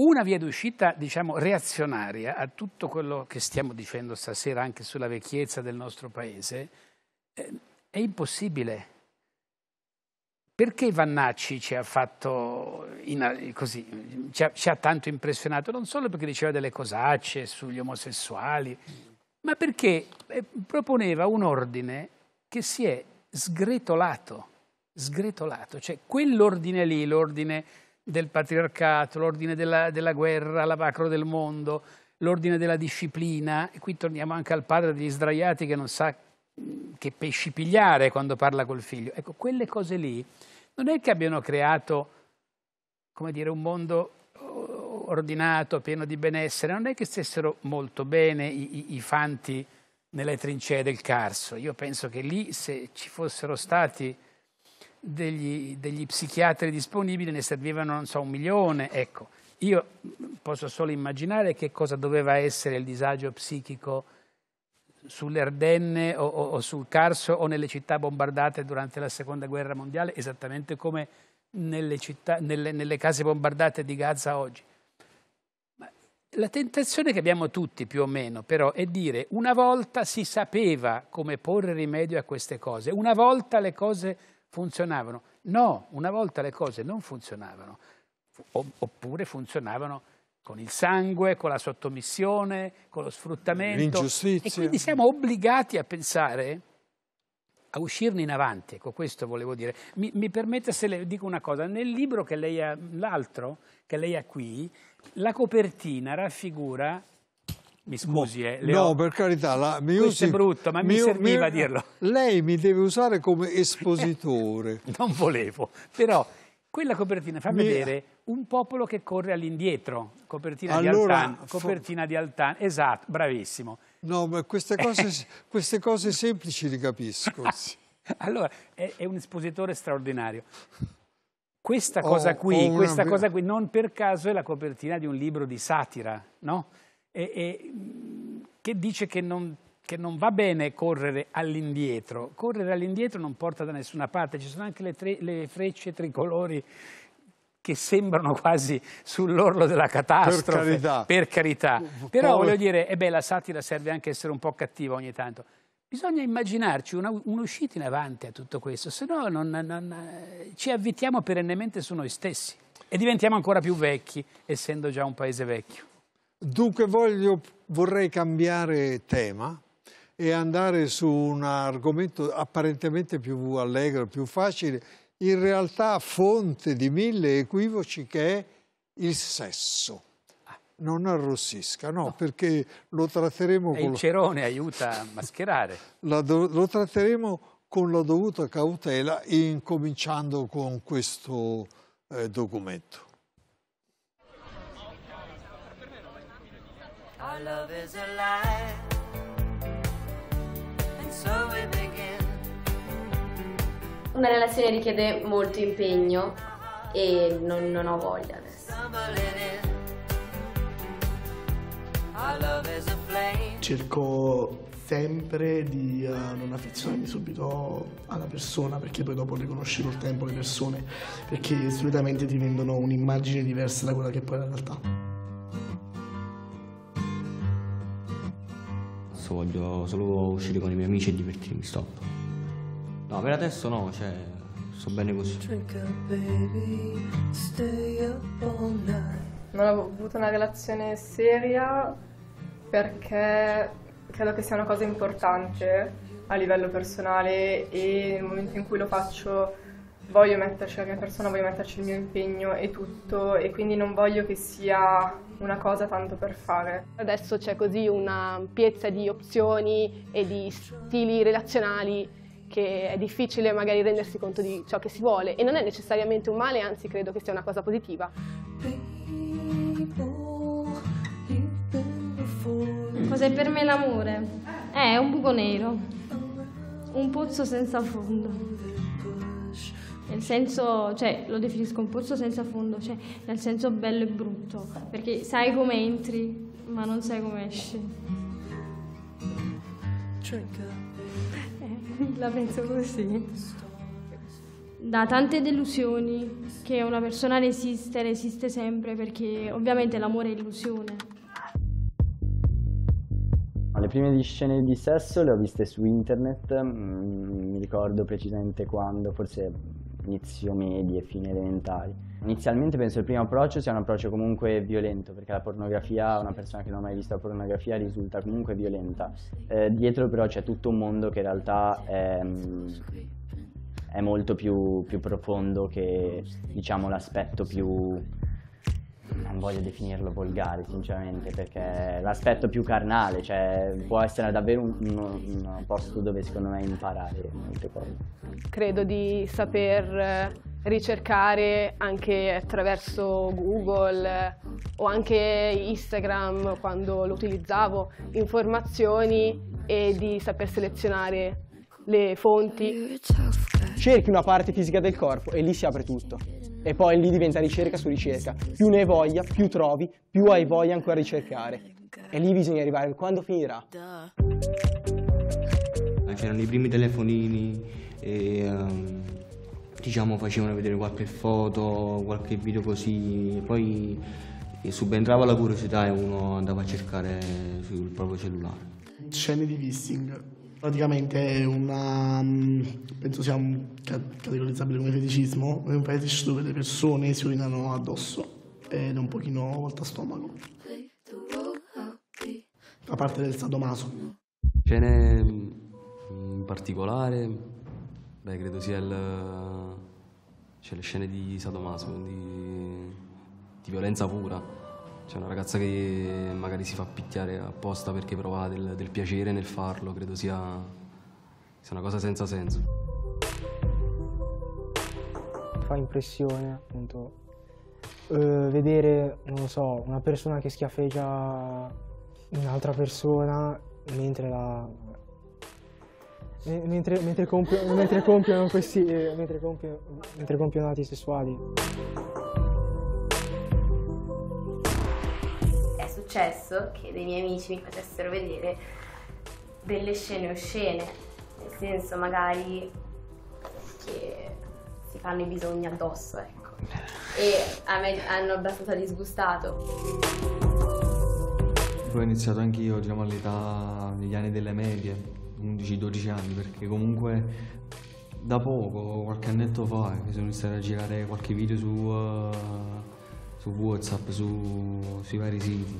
Una via d'uscita, diciamo, reazionaria a tutto quello che stiamo dicendo stasera anche sulla vecchiezza del nostro paese eh, è impossibile perché Vannacci ci ha fatto in, così, ci ha, ci ha tanto impressionato? Non solo perché diceva delle cosacce sugli omosessuali, ma perché eh, proponeva un ordine che si è sgretolato, sgretolato. Cioè quell'ordine lì, l'ordine del patriarcato, l'ordine della, della, guerra, macro del mondo, l'ordine della disciplina, e qui torniamo anche al padre degli sdraiati che non sa che pesci pigliare quando parla col figlio. Ecco, quelle cose lì non è che abbiano creato, come dire, un mondo eh, ordinato, pieno di benessere, non è che stessero molto bene i, i, i fanti nelle trincee del Carso. Io penso che lì se ci fossero stati degli, degli psichiatri disponibili ne servivano, non so, un milione, ecco. Io posso solo immaginare che cosa doveva essere il disagio psichico sull'Ardenne o, o, o, sul Carso o nelle città bombardate durante la seconda guerra mondiale, esattamente come nelle, città, nelle, nelle case bombardate di Gaza oggi. Ma la tentazione che abbiamo tutti più o meno però è dire una volta si sapeva come porre rimedio a queste cose, una volta le cose funzionavano. No, una volta le cose non funzionavano, oppure funzionavano con il sangue, con la sottomissione, con lo sfruttamento. L'ingiustizia. E quindi siamo obbligati a pensare a uscirne in avanti, ecco questo volevo dire. Mi, mi permetta se le dico una cosa, nel libro che lei ha, l'altro, che lei ha qui, la copertina raffigura mi scusi, eh, Leo. No, per carità, la usi... è brutto, ma mi, mi serviva mi, dirlo. Lei mi deve usare come espositore. non volevo, però quella copertina fa Mi... vedere un popolo che corre all'indietro, copertina allora, di Altan, copertina di Altan, esatto, bravissimo. No, ma queste cose, eh. queste cose semplici le capisco. allora, è, è un espositore straordinario. Questa, oh, cosa, qui, oh, questa una... cosa qui, non per caso è la copertina di un libro di satira, no? E, e, che dice che non che non va bene correre all'indietro, correre all'indietro non porta da nessuna parte, ci sono anche le, tre, le frecce tricolori che sembrano quasi sull'orlo della catastrofe, per carità. Per carità. Però voglio dire, e eh beh, la satira serve anche essere un po' cattiva ogni tanto. Bisogna immaginarci un'uscita in avanti a tutto questo, se no non, non, eh, ci avvitiamo perennemente su noi stessi e diventiamo ancora più vecchi, essendo già un paese vecchio. Dunque voglio, vorrei cambiare tema e andare su un argomento apparentemente più allegro, più facile, in realtà fonte di mille equivoci che è il sesso. Non arrossisca, no, no. perché lo tratteremo... E con... il cerone aiuta a mascherare. do... lo tratteremo con la dovuta cautela, incominciando con questo eh, documento. Our love is alive. Una relazione richiede molto impegno e non, non ho voglia adesso. Cerco sempre di uh, non affezionarmi subito alla persona perché poi dopo riconosci col tempo le persone perché solitamente ti vendono un'immagine diversa da quella che poi è la realtà. adesso voglio solo uscire con i miei amici e divertirmi, stop. No, per adesso no, cioè, sto bene così. Non ho avuto una relazione seria perché credo che sia una cosa importante a livello personale e nel momento in cui lo faccio voglio metterci la mia persona, voglio metterci il mio impegno e tutto e quindi non voglio che sia una cosa tanto per fare. Adesso c'è così un'ampiezza di opzioni e di stili relazionali che è difficile magari rendersi conto di ciò che si vuole e non è necessariamente un male, anzi credo che sia una cosa positiva. Cos'è per me l'amore? Eh, è un buco nero, un pozzo senza fondo nel senso, cioè, lo definisco un pozzo senza fondo, cioè, nel senso bello e brutto, perché sai come entri, ma non sai come esci. Cioè, eh, la penso così. Da tante delusioni che una persona resiste, resiste sempre, perché ovviamente l'amore è illusione. Le prime scene di sesso le ho viste su internet, mm, mi ricordo precisamente quando, forse inizio medie, fine elementari. Inizialmente penso il primo approccio sia un approccio comunque violento, perché la pornografia, una persona che non ha mai visto la pornografia risulta comunque violenta. Eh, dietro però c'è tutto un mondo che in realtà è, mm, è molto più, più profondo che diciamo l'aspetto più non voglio definirlo volgare sinceramente perché l'aspetto più carnale cioè, può essere davvero un, un, un, posto dove secondo me imparare molte cose credo di saper eh, ricercare anche attraverso Google eh, o anche Instagram quando lo utilizzavo informazioni e di saper selezionare le fonti cerchi una parte fisica del corpo e lì si apre tutto e poi lì diventa ricerca su ricerca. Più ne hai voglia, più trovi, più hai voglia ancora di cercare. E lì bisogna arrivare. Quando finirà? Eh, c'erano i primi telefonini e, um, diciamo facevano vedere qualche foto, qualche video così, poi eh, subentrava la curiosità e uno andava a cercare sul proprio cellulare. Scene di vissing praticamente è una mm, penso sia categorizzabile come feticismo è un fetish dove le persone si urinano addosso ed è un pochino volta stomaco a parte del sadomaso scene mm, in particolare beh credo sia il c'è le scene di sadomaso di, di violenza pura c'è una ragazza che magari si fa picchiare apposta perché prova del, del piacere nel farlo, credo sia, sia una cosa senza senso. Fa impressione appunto eh, vedere, non lo so, una persona che schiaffeggia un'altra persona mentre la... Mentre, mentre, compiono, mentre compiono questi... mentre compiono, mentre compiono atti sessuali. successo che dei miei amici mi facessero vedere delle scene oscene, nel senso magari che si fanno i bisogni addosso, ecco. E a me hanno abbastanza disgustato. Poi ho iniziato anch'io, diciamo, all'età degli anni delle medie, 11-12 anni, perché comunque da poco, qualche annetto fa, eh, mi sono iniziato a girare qualche video su uh, su Whatsapp, su, sui vari siti.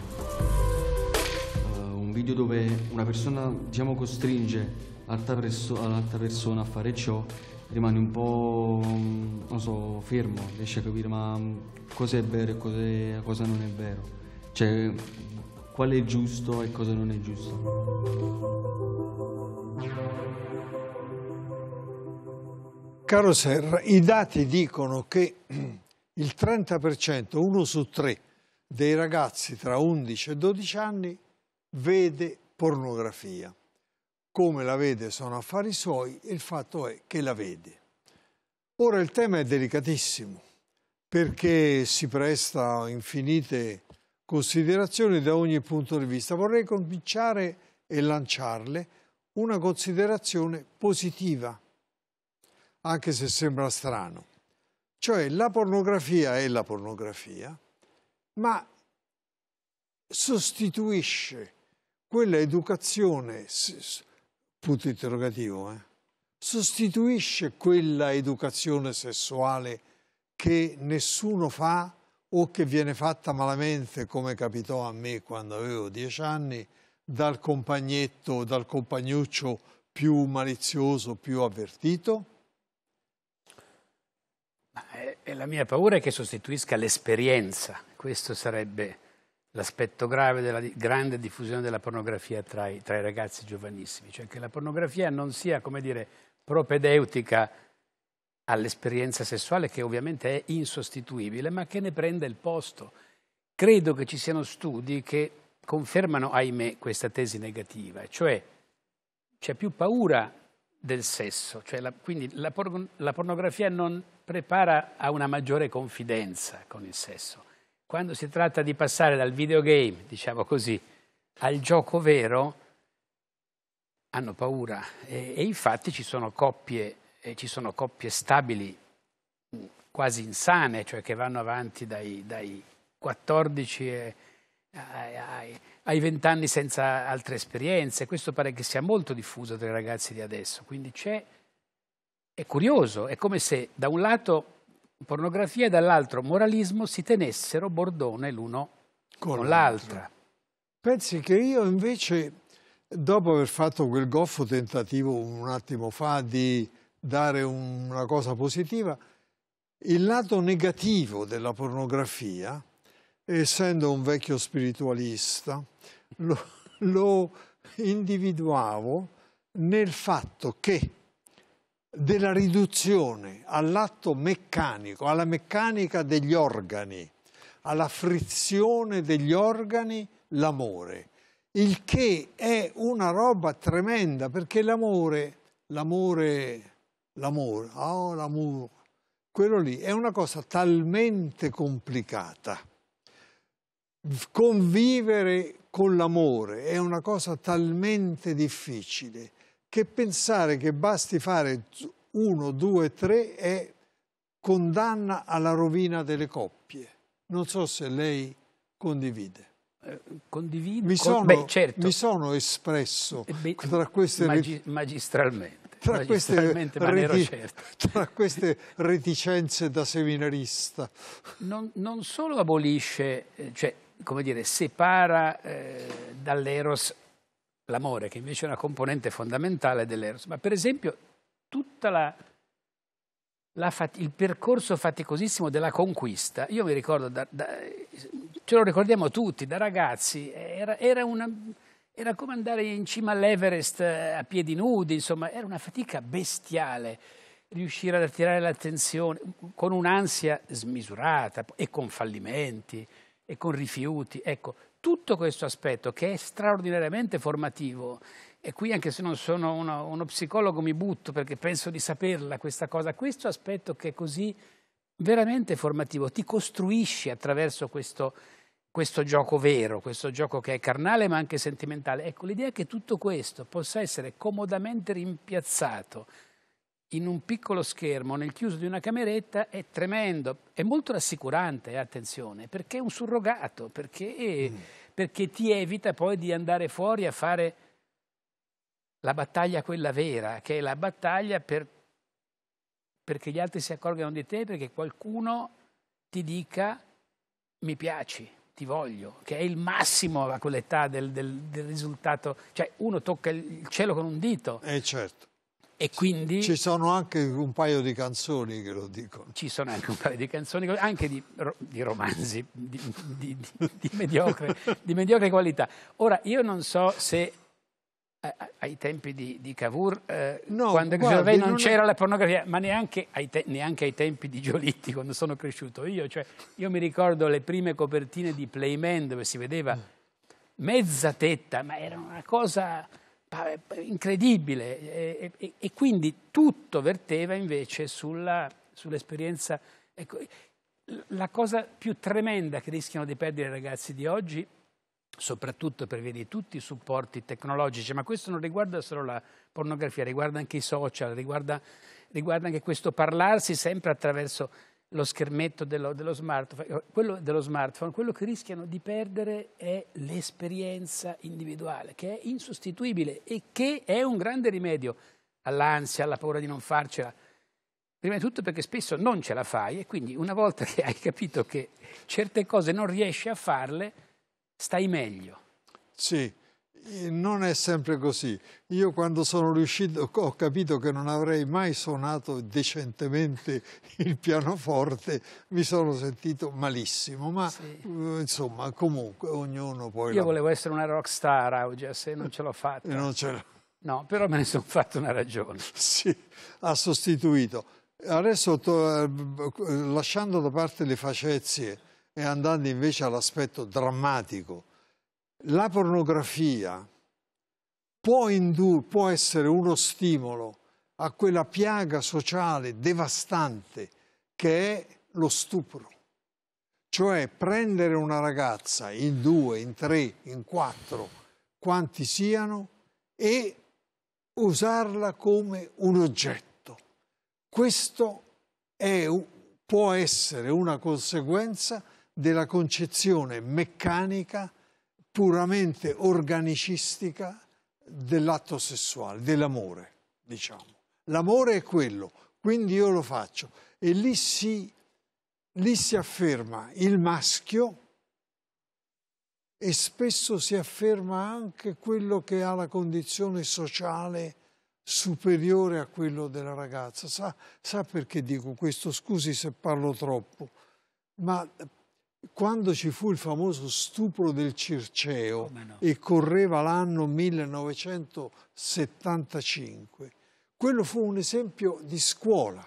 Uh, un video dove una persona diciamo, costringe l'altra, perso persona a fare ciò rimane un po' mm, non so, fermo, riesce a capire ma mm, cosa è vero e cosa, cosa non è vero, cioè qual è giusto e cosa non è giusto. Caro Serra, i dati dicono che il 30%, uno su tre, dei ragazzi tra 11 e 12 anni vede pornografia. Come la vede sono affari suoi, il fatto è che la vede. Ora il tema è delicatissimo perché si presta a infinite considerazioni da ogni punto di vista. Vorrei cominciare e lanciarle una considerazione positiva, anche se sembra strano. Cioè la pornografia è la pornografia, ma sostituisce quella educazione, punto interrogativo, eh? sostituisce quella educazione sessuale che nessuno fa o che viene fatta malamente, come capitò a me quando avevo dieci anni, dal compagnetto, dal compagnuccio più malizioso, più avvertito? Eh, e la mia paura è che sostituisca l'esperienza, questo sarebbe l'aspetto grave della grande diffusione della pornografia tra i, tra i, ragazzi giovanissimi, cioè che la pornografia non sia, come dire, propedeutica all'esperienza sessuale che ovviamente è insostituibile, ma che ne prenda il posto. Credo che ci siano studi che confermano, ahimè, questa tesi negativa, cioè c'è più paura del sesso, cioè la, quindi la, por la pornografia non prepara a una maggiore confidenza con il sesso. Quando si tratta di passare dal videogame, diciamo così, al gioco vero, hanno paura e, e infatti ci sono, coppie, eh, ci sono coppie stabili mm, quasi insane, cioè che vanno avanti dai, dai 14 ai, ai, ai vent'anni senza altre esperienze. Questo pare che sia molto diffuso tra i ragazzi di adesso. Quindi c'è, è curioso, è come se da un lato pornografia e dall'altro moralismo si tenessero bordone l'uno con, con l'altra. Pensi che io invece, dopo aver fatto quel goffo tentativo un attimo fa di dare una cosa positiva, il lato negativo della pornografia essendo un vecchio spiritualista, lo, lo individuavo nel fatto che della riduzione all'atto meccanico, alla meccanica degli organi, alla frizione degli organi, l'amore. Il che è una roba tremenda, perché l'amore, l'amore, l'amore, oh, l'amore, quello lì è una cosa talmente complicata convivere con l'amore è una cosa talmente difficile che pensare che basti fare uno, due, tre è condanna alla rovina delle coppie. Non so se lei condivide. Eh, condivido. Mi sono, Beh, certo. mi sono espresso eh, Beh, tra queste... Magi magistralmente. Tra queste, certo. tra queste, reticenze da seminarista. Non, non solo abolisce, eh, cioè come dire, separa eh, dall'eros l'amore, che invece è una componente fondamentale dell'eros. Ma per esempio tutto la, la, il percorso faticosissimo della conquista, io mi ricordo, da, da, ce lo ricordiamo tutti, da ragazzi, era, era, una, era come andare in cima all'Everest eh, a piedi nudi, insomma, era una fatica bestiale riuscire ad attirare l'attenzione con un'ansia smisurata e con fallimenti e con rifiuti. Ecco, tutto questo aspetto che è straordinariamente formativo e qui anche se non sono uno, uno psicologo mi butto perché penso di saperla questa cosa, questo aspetto che è così veramente formativo, ti costruisci attraverso questo, questo gioco vero, questo gioco che è carnale ma anche sentimentale. Ecco, l'idea è che tutto questo possa essere comodamente rimpiazzato in un piccolo schermo nel chiuso di una cameretta è tremendo, è molto rassicurante, eh, attenzione, perché è un surrogato, perché, mm. perché ti evita poi di andare fuori a fare la battaglia quella vera, che è la battaglia per, perché gli altri si accorgano di te, perché qualcuno ti dica mi piaci, ti voglio, che è il massimo a quell'età del, del, del, risultato, cioè uno tocca il cielo con un dito. Eh certo. E quindi... Ci sono anche un paio di canzoni che lo dicono. Ci sono anche un paio di canzoni, anche di, di romanzi di, di, di, mediocre, di mediocre qualità. Ora, io non so se eh, ai tempi di, di Cavour, eh, no, quando guardi, non, non c'era è... la pornografia, ma neanche ai, te, neanche ai, tempi di Giolitti, quando sono cresciuto io. Cioè, io mi ricordo le prime copertine di Playman dove si vedeva mm. mezza tetta, ma era una cosa incredibile e, e, e quindi tutto verteva invece sull'esperienza. ecco, la cosa più tremenda che rischiano di perdere i ragazzi di oggi soprattutto per via di tutti i supporti tecnologici, ma questo non riguarda solo la pornografia, riguarda anche i social, riguarda, riguarda anche questo parlarsi sempre attraverso lo schermetto dello, dello, smartphone, eh, quello dello smartphone, quello che rischiano di perdere è l'esperienza individuale, che è insostituibile e che è un grande rimedio all'ansia, alla paura di non farcela. Prima di tutto perché spesso non ce la fai e quindi una volta che hai capito che certe cose non riesci a farle, stai meglio. Sì, non è sempre così. Io quando sono riuscito ho capito che non avrei mai suonato decentemente il pianoforte, mi sono sentito malissimo, ma sì. Eh, insomma comunque ognuno poi... Io la... volevo essere una rock star, Augias, e non ce l'ho fatta. E non ce l'ho. No, però me ne sono fatto una ragione. Sì, ha sostituito. Adesso, eh, lasciando da parte le facezie e andando invece all'aspetto drammatico la pornografia può, indur, può essere uno stimolo a quella piaga sociale devastante che è lo stupro. Cioè prendere una ragazza in due, in tre, in quattro, quanti siano, e usarla come un oggetto. Questo è, può essere una conseguenza della concezione meccanica puramente organicistica dell'atto sessuale, dell'amore, diciamo. L'amore è quello, quindi io lo faccio. E lì si, lì si afferma il maschio e spesso si afferma anche quello che ha la condizione sociale superiore a quello della ragazza. Sa, sa perché dico questo? Scusi se parlo troppo, ma quando ci fu il famoso stupro del Circeo no. e correva l'anno 1975, quello fu un esempio di scuola,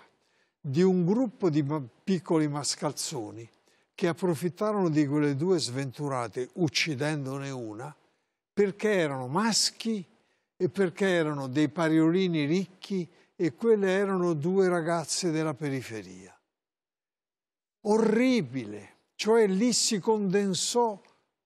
di un gruppo di ma piccoli mascalzoni che approfittarono di quelle due sventurate, uccidendone una, perché erano maschi e perché erano dei pariolini ricchi e quelle erano due ragazze della periferia. Orribile, cioè lì si condensò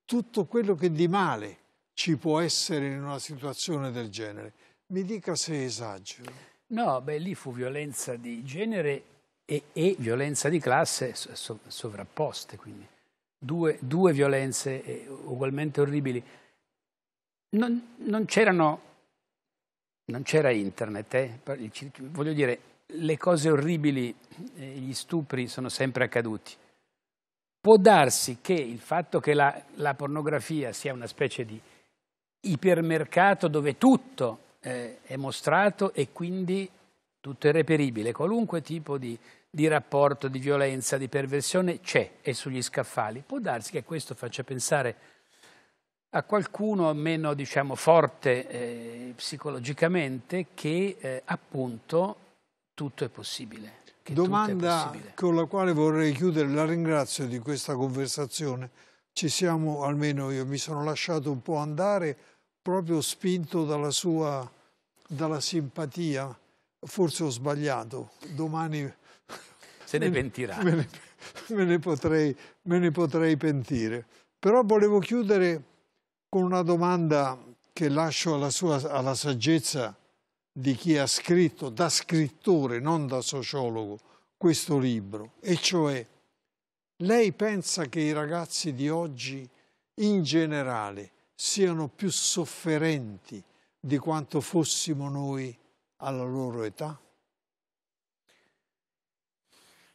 tutto quello che di male ci può essere in una situazione del genere. Mi dica se esagero. No, beh, lì fu violenza di genere e, e violenza di classe so, sovrapposte, quindi due, due, violenze eh, ugualmente orribili. Non, non c'erano non c'era internet, eh? voglio dire, le cose orribili, gli stupri sono sempre accaduti può darsi che il fatto che la, la pornografia sia una specie di ipermercato dove tutto eh, è mostrato e quindi tutto è reperibile, qualunque tipo di, di rapporto, di violenza, di perversione c'è e sugli scaffali. Può darsi che questo faccia pensare a qualcuno meno diciamo, forte eh, psicologicamente che eh, appunto tutto è possibile che Domanda con la quale vorrei chiudere, la ringrazio di questa conversazione. Ci siamo, almeno io mi sono lasciato un po' andare, proprio spinto dalla sua dalla simpatia. Forse ho sbagliato, domani... Se ne pentirà. Me ne, me ne, potrei, me ne potrei pentire. Però volevo chiudere con una domanda che lascio alla, sua, alla saggezza di chi ha scritto da scrittore, non da sociologo, questo libro, e cioè lei pensa che i ragazzi di oggi in generale siano più sofferenti di quanto fossimo noi alla loro età?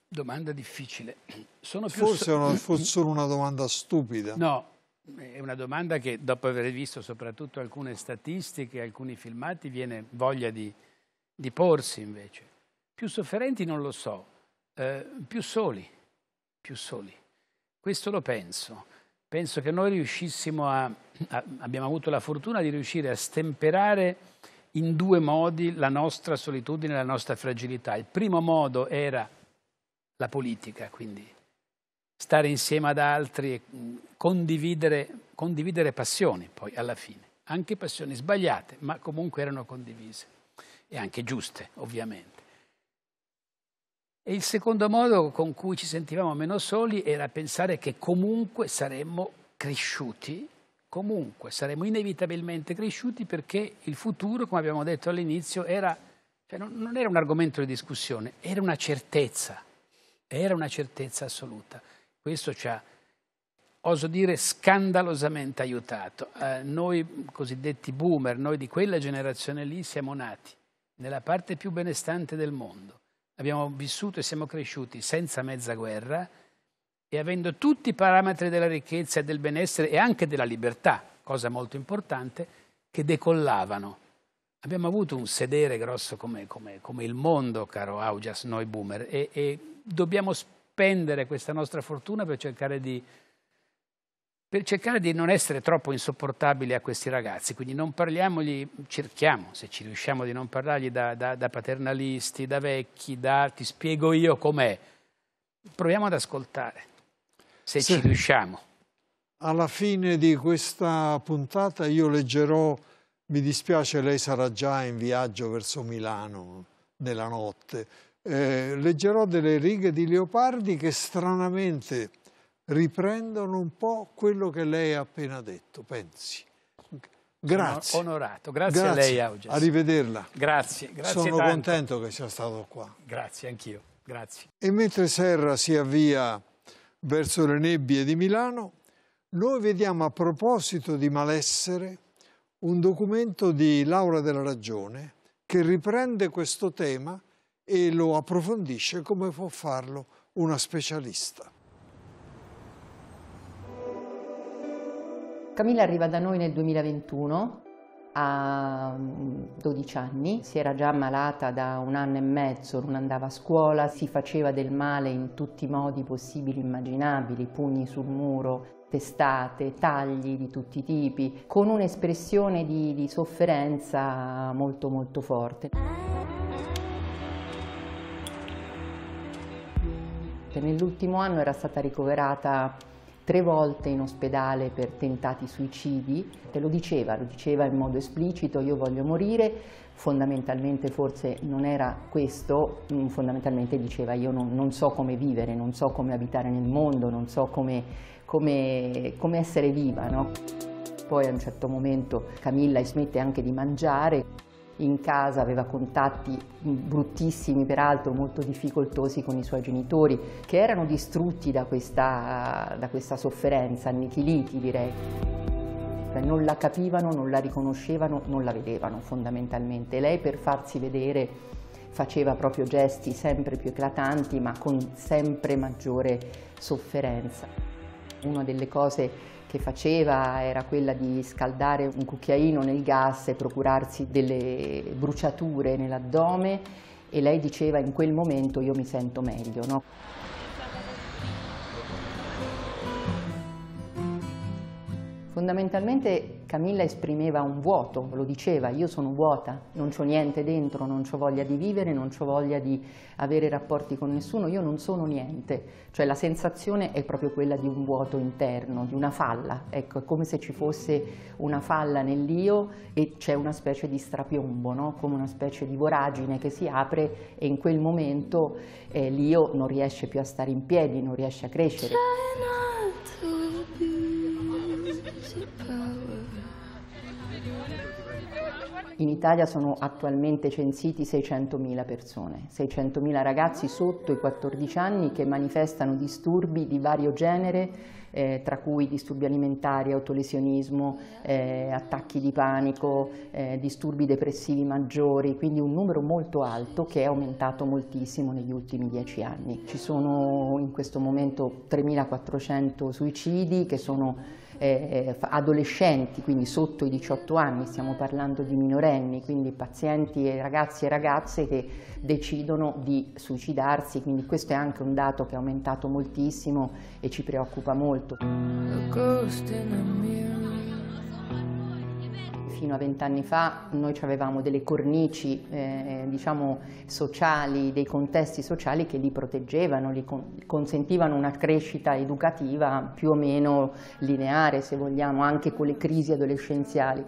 Domanda difficile. Sono Forse so... è solo una domanda stupida. No, è una domanda che dopo aver visto soprattutto alcune statistiche, alcuni filmati, viene voglia di, di porsi invece. Più sofferenti non lo so, eh, più soli, più soli. Questo lo penso. Penso che noi riuscissimo a, a, abbiamo avuto la fortuna di riuscire a stemperare in due modi la nostra solitudine la nostra fragilità. Il primo modo era la politica, quindi stare insieme ad altri e condividere, condividere passioni poi alla fine, anche passioni sbagliate, ma comunque erano condivise e anche giuste ovviamente. E il secondo modo con cui ci sentivamo meno soli era pensare che comunque saremmo cresciuti, comunque saremmo inevitabilmente cresciuti perché il futuro, come abbiamo detto all'inizio, era, cioè non, non era un argomento di discussione, era una certezza, era una certezza assoluta. Questo ci ha, oso dire, scandalosamente aiutato. Eh, noi cosiddetti boomer, noi di quella generazione lì siamo nati nella parte più benestante del mondo. Abbiamo vissuto e siamo cresciuti senza mezza guerra e avendo tutti i parametri della ricchezza e del benessere e anche della libertà, cosa molto importante, che decollavano. Abbiamo avuto un sedere grosso come, come, come il mondo, caro Augias, noi boomer, e, e dobbiamo spiegare spendere questa nostra fortuna per cercare di, per cercare di non essere troppo insopportabili a questi ragazzi, quindi non parliamogli, cerchiamo, se ci riusciamo, di non parlargli da, da, da paternalisti, da vecchi, da ti spiego io com'è. Proviamo ad ascoltare, se sì. ci riusciamo. Alla fine di questa puntata io leggerò, mi dispiace lei sarà già in viaggio verso Milano nella notte, eh, leggerò delle righe di Leopardi che stranamente riprendono un po' quello che lei ha appena detto, pensi. Grazie. Sono onorato, grazie, grazie, a lei Auges. Arrivederla. Grazie, grazie Sono tanto. contento che sia stato qua. Grazie, anch'io, grazie. E mentre Serra si avvia verso le nebbie di Milano, noi vediamo a proposito di malessere un documento di Laura della Ragione che riprende questo tema e lo approfondisce come può farlo una specialista. Camilla arriva da noi nel 2021, ha 12 mm, anni, si era già ammalata da un anno e mezzo, non andava a scuola, si faceva del male in tutti i modi possibili e immaginabili, pugni sul muro, testate, tagli di tutti i tipi, con un'espressione di, di, sofferenza molto molto forte. Cioè, nell'ultimo anno era stata ricoverata tre volte in ospedale per tentati suicidi, te lo diceva, lo diceva in modo esplicito, io voglio morire, fondamentalmente forse non era questo, mm, fondamentalmente diceva io non, non so come vivere, non so come abitare nel mondo, non so come, come, come essere viva. No? Poi a un certo momento Camilla smette anche di mangiare, in casa, aveva contatti bruttissimi, peraltro molto difficoltosi con i suoi genitori, che erano distrutti da questa, da questa sofferenza, annichiliti direi. Cioè, non la capivano, non la riconoscevano, non la vedevano fondamentalmente. Lei per farsi vedere faceva proprio gesti sempre più eclatanti ma con sempre maggiore sofferenza. Una delle cose che faceva era quella di scaldare un cucchiaino nel gas e procurarsi delle bruciature nell'addome e lei diceva in quel momento io mi sento meglio. No? Fondamentalmente Camilla esprimeva un vuoto, lo diceva, io sono vuota, non ho niente dentro, non ho voglia di vivere, non ho voglia di avere rapporti con nessuno, io non sono niente. Cioè la sensazione è proprio quella di un vuoto interno, di una falla, ecco, è come se ci fosse una falla nell'io e c'è una specie di strapiombo, no? come una specie di voragine che si apre e in quel momento eh, l'io non riesce più a stare in piedi, non riesce a crescere. C'è un altro be in Italia sono attualmente censiti 600.000 persone, 600.000 ragazzi sotto i 14 anni che manifestano disturbi di vario genere, eh, tra cui disturbi alimentari, autolesionismo, eh, attacchi di panico, eh, disturbi depressivi maggiori, quindi un numero molto alto che è aumentato moltissimo negli ultimi dieci anni. Ci sono in questo momento 3.400 suicidi che sono eh, adolescenti, quindi sotto i 18 anni, stiamo parlando di minorenni, quindi pazienti e ragazzi e ragazze che decidono di suicidarsi, quindi questo è anche un dato che è aumentato moltissimo e ci preoccupa molto fino a vent'anni fa noi avevamo delle cornici eh, eh, diciamo, sociali, dei contesti sociali che li proteggevano, li consentivano una crescita educativa più o meno lineare, se vogliamo, anche con le crisi adolescenziali.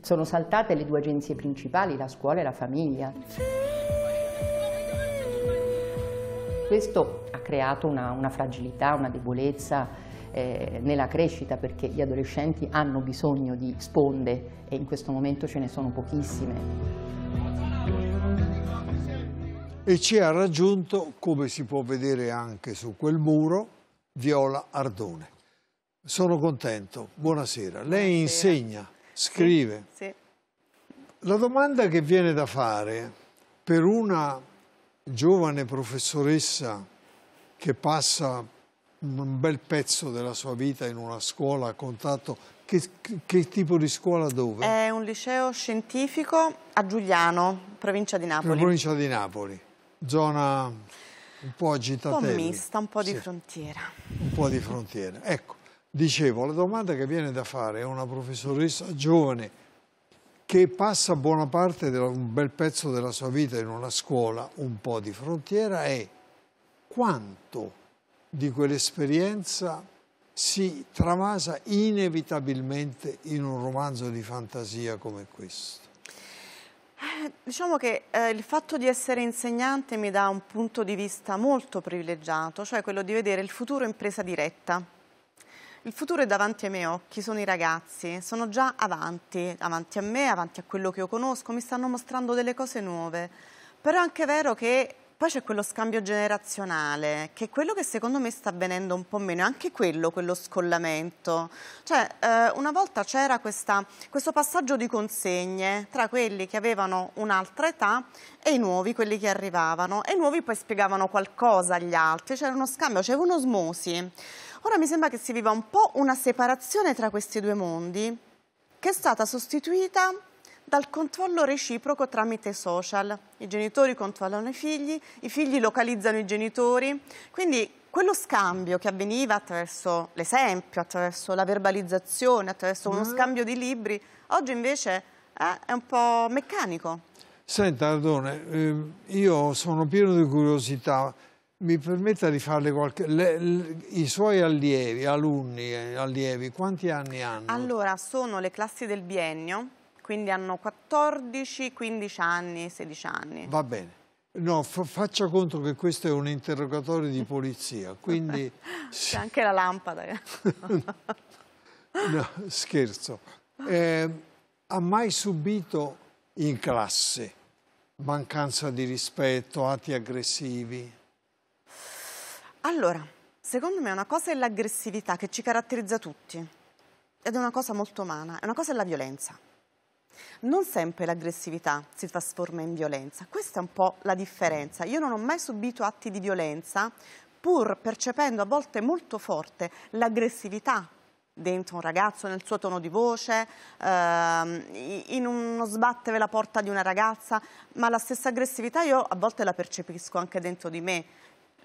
Sono saltate le due agenzie principali, la scuola e la famiglia. Questo ha creato una, una fragilità, una debolezza eh, nella crescita perché gli adolescenti hanno bisogno di sponde e in questo momento ce ne sono pochissime. E ci ha raggiunto, come si può vedere anche su quel muro, Viola Ardone. Sono contento, buonasera. buonasera. Lei insegna, scrive. Sì, sì. La domanda che viene da fare per una giovane professoressa che passa un bel pezzo della sua vita in una scuola a contatto. Che, che tipo di scuola dove? È un liceo scientifico a Giuliano, provincia di Napoli. In provincia di Napoli, zona un po' agitata. Un po' mista, un po' di sì. frontiera. Un po' di frontiera. Ecco, dicevo, la domanda che viene da fare è una professoressa giovane che passa buona parte, della, un bel pezzo della sua vita in una scuola un po' di frontiera è quanto di quell'esperienza si tramasa inevitabilmente in un romanzo di fantasia come questo? Eh, diciamo che eh, il fatto di essere insegnante mi dà un punto di vista molto privilegiato, cioè quello di vedere il futuro in presa diretta. Il futuro è davanti ai miei occhi, sono i ragazzi, sono già avanti, avanti a me, avanti a quello che io conosco, mi stanno mostrando delle cose nuove. Però è anche vero che poi c'è quello scambio generazionale, che è quello che secondo me sta avvenendo un po' meno, anche quello, quello scollamento. Cioè, eh, una volta c'era questo passaggio di consegne tra quelli che avevano un'altra età e i nuovi, quelli che arrivavano, e i nuovi poi spiegavano qualcosa agli altri, c'era uno scambio, c'era un'osmosi. Ora mi sembra che si viva un po' una separazione tra questi due mondi, che è stata sostituita dal controllo reciproco tramite social. I genitori controllano i figli, i figli localizzano i genitori, quindi quello scambio che avveniva attraverso l'esempio, attraverso la verbalizzazione, attraverso uno mm-hmm. scambio di libri, oggi invece eh, è un po' meccanico. Senta Ardone, eh, io sono pieno di curiosità, mi permetta di farle qualche... Le, le, I suoi allievi, alunni, eh, allievi, quanti anni hanno? Allora, sono le classi del biennio, quindi hanno 14, 15 anni, 16 anni. Va bene. No, faccia conto che questo è un interrogatorio di polizia, quindi... C'è anche la lampada. Eh. no, scherzo. Eh, ha mai subito in classe mancanza di rispetto, atti aggressivi? Allora, secondo me una cosa è l'aggressività che ci caratterizza tutti ed è una cosa molto umana, è una cosa è la violenza. Non sempre l'aggressività si trasforma in violenza, questa è un po' la differenza. Io non ho mai subito atti di violenza pur percependo a volte molto forte l'aggressività dentro un ragazzo, nel suo tono di voce, ehm, in uno sbattere la porta di una ragazza, ma la stessa aggressività io a volte la percepisco anche dentro di me.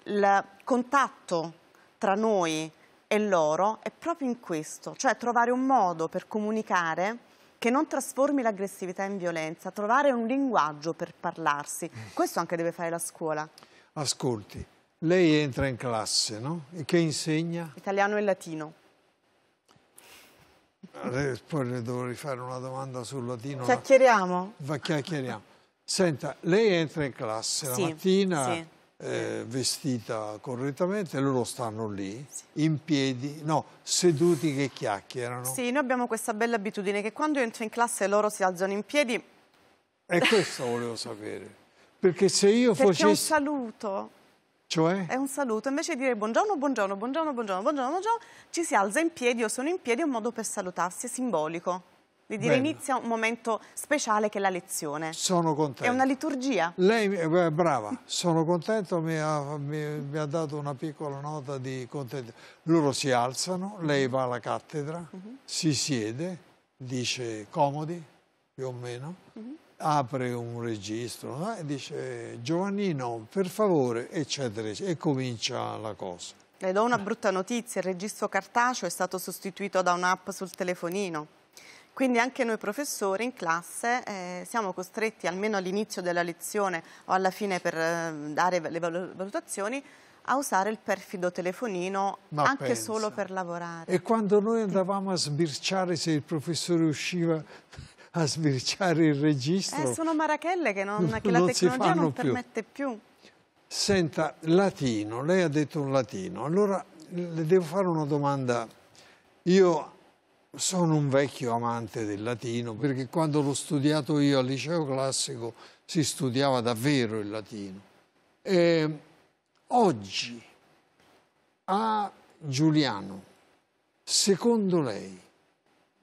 Il contatto tra noi e loro è proprio in questo, cioè trovare un modo per comunicare che non trasformi l'aggressività in violenza, trovare un linguaggio per parlarsi. Questo anche deve fare la scuola. Ascolti, lei entra in classe, no? E che insegna? Italiano e latino. Eh, poi le dovrei fare una domanda sul latino. Chiacchieriamo? Va, chiacchieriamo. Senta, lei entra in classe sì, la mattina... Sì eh, vestita correttamente, loro stanno lì, sì. in piedi, no, seduti che chiacchierano. Sì, noi abbiamo questa bella abitudine che quando io entro in classe loro si alzano in piedi. E questo volevo sapere. Perché se io Perché facessi... Perché un saluto. Cioè? È un saluto. Invece di dire buongiorno, buongiorno, buongiorno, buongiorno, buongiorno, buongiorno, ci si alza in piedi o sono in piedi, è un modo per salutarsi, è simbolico di dire Bene. inizia un momento speciale che è la lezione. Sono contento. È una liturgia. Lei è eh, brava, sono contento, mi ha, mi, mi ha, dato una piccola nota di contento. Loro si alzano, lei va alla cattedra, uh mhm. -huh. si siede, dice comodi, più o meno, uh mhm. -huh. apre un registro no? e dice Giovannino, per favore, eccetera, eccetera, e comincia la cosa. Le do una eh. brutta notizia, il registro cartaceo è stato sostituito da un'app sul telefonino. Quindi anche noi professori in classe eh, siamo costretti almeno all'inizio della lezione o alla fine per eh, dare le valutazioni a usare il perfido telefonino Ma anche pensa. solo per lavorare. E quando noi andavamo a sbirciare se il professore usciva a sbirciare il registro... Eh, sono marachelle che, non, non la tecnologia non più. permette più. Senta, latino, lei ha detto un latino, allora le devo fare una domanda. Io sono un vecchio amante del latino perché quando l'ho studiato io al liceo classico si studiava davvero il latino. E oggi a Giuliano, secondo lei,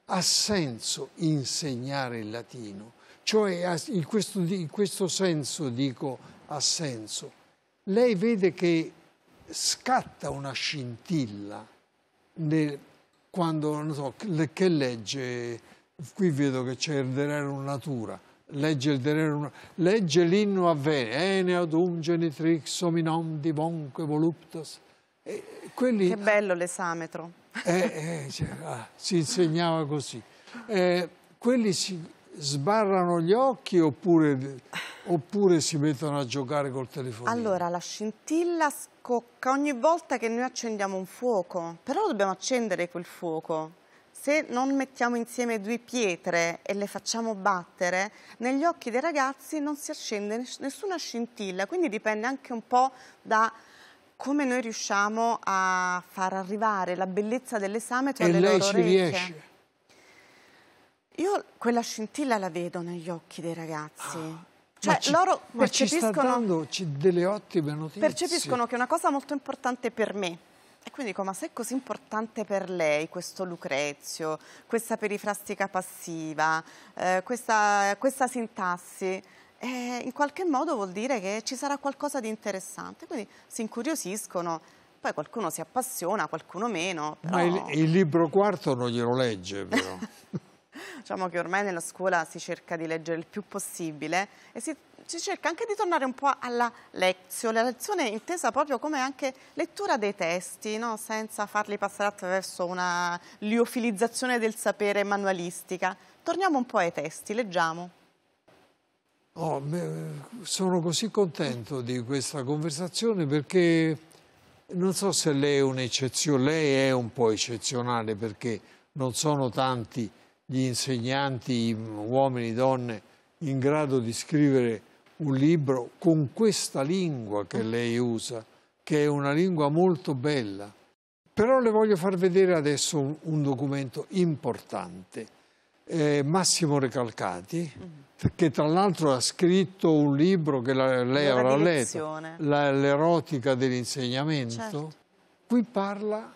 ha senso insegnare il latino? Cioè in questo, in questo senso dico ha senso. Lei vede che scatta una scintilla nel, quando, non so, che legge, qui vedo che c'è il dererum natura, legge il dererum, legge l'inno a vene, ene ad um genitrix hominum divonque voluptas. E quelli, che bello l'esametro. Eh, eh, cioè, ah, si insegnava così. Eh, quelli si sbarrano gli occhi oppure Oppure si mettono a giocare col telefono? Allora, la scintilla scocca ogni volta che noi accendiamo un fuoco, però dobbiamo accendere quel fuoco. Se non mettiamo insieme due pietre e le facciamo battere, negli occhi dei ragazzi non si accende nessuna scintilla, quindi dipende anche un po' da come noi riusciamo a far arrivare la bellezza dell'esame tra e le loro orecchie. riesce? Io quella scintilla la vedo negli occhi dei ragazzi. Ah cioè, ci, loro ma percepiscono, ci sta dando delle ottime notizie. Percepiscono che è una cosa molto importante per me. E quindi dico, ma se è così importante per lei questo Lucrezio, questa perifrastica passiva, eh, questa, questa, sintassi, eh, in qualche modo vuol dire che ci sarà qualcosa di interessante. Quindi si incuriosiscono, poi qualcuno si appassiona, qualcuno meno. Però... Ma il, il libro quarto non glielo legge però. diciamo che ormai nella scuola si cerca di leggere il più possibile e si, si cerca anche di tornare un po' alla lezione, la lezione intesa proprio come anche lettura dei testi, no? senza farli passare attraverso una liofilizzazione del sapere manualistica. Torniamo un po' ai testi, leggiamo. Oh, sono così contento di questa conversazione perché non so se lei è un'eccezione, lei è un po' eccezionale perché non sono tanti gli insegnanti, uomini, donne, in grado di scrivere un libro con questa lingua che mm. lei usa, che è una lingua molto bella. Però le voglio far vedere adesso un, documento importante. Eh, Massimo Recalcati, mm. che tra l'altro ha scritto un libro che la, lei avrà letto, L'erotica dell'insegnamento. Certo. Qui parla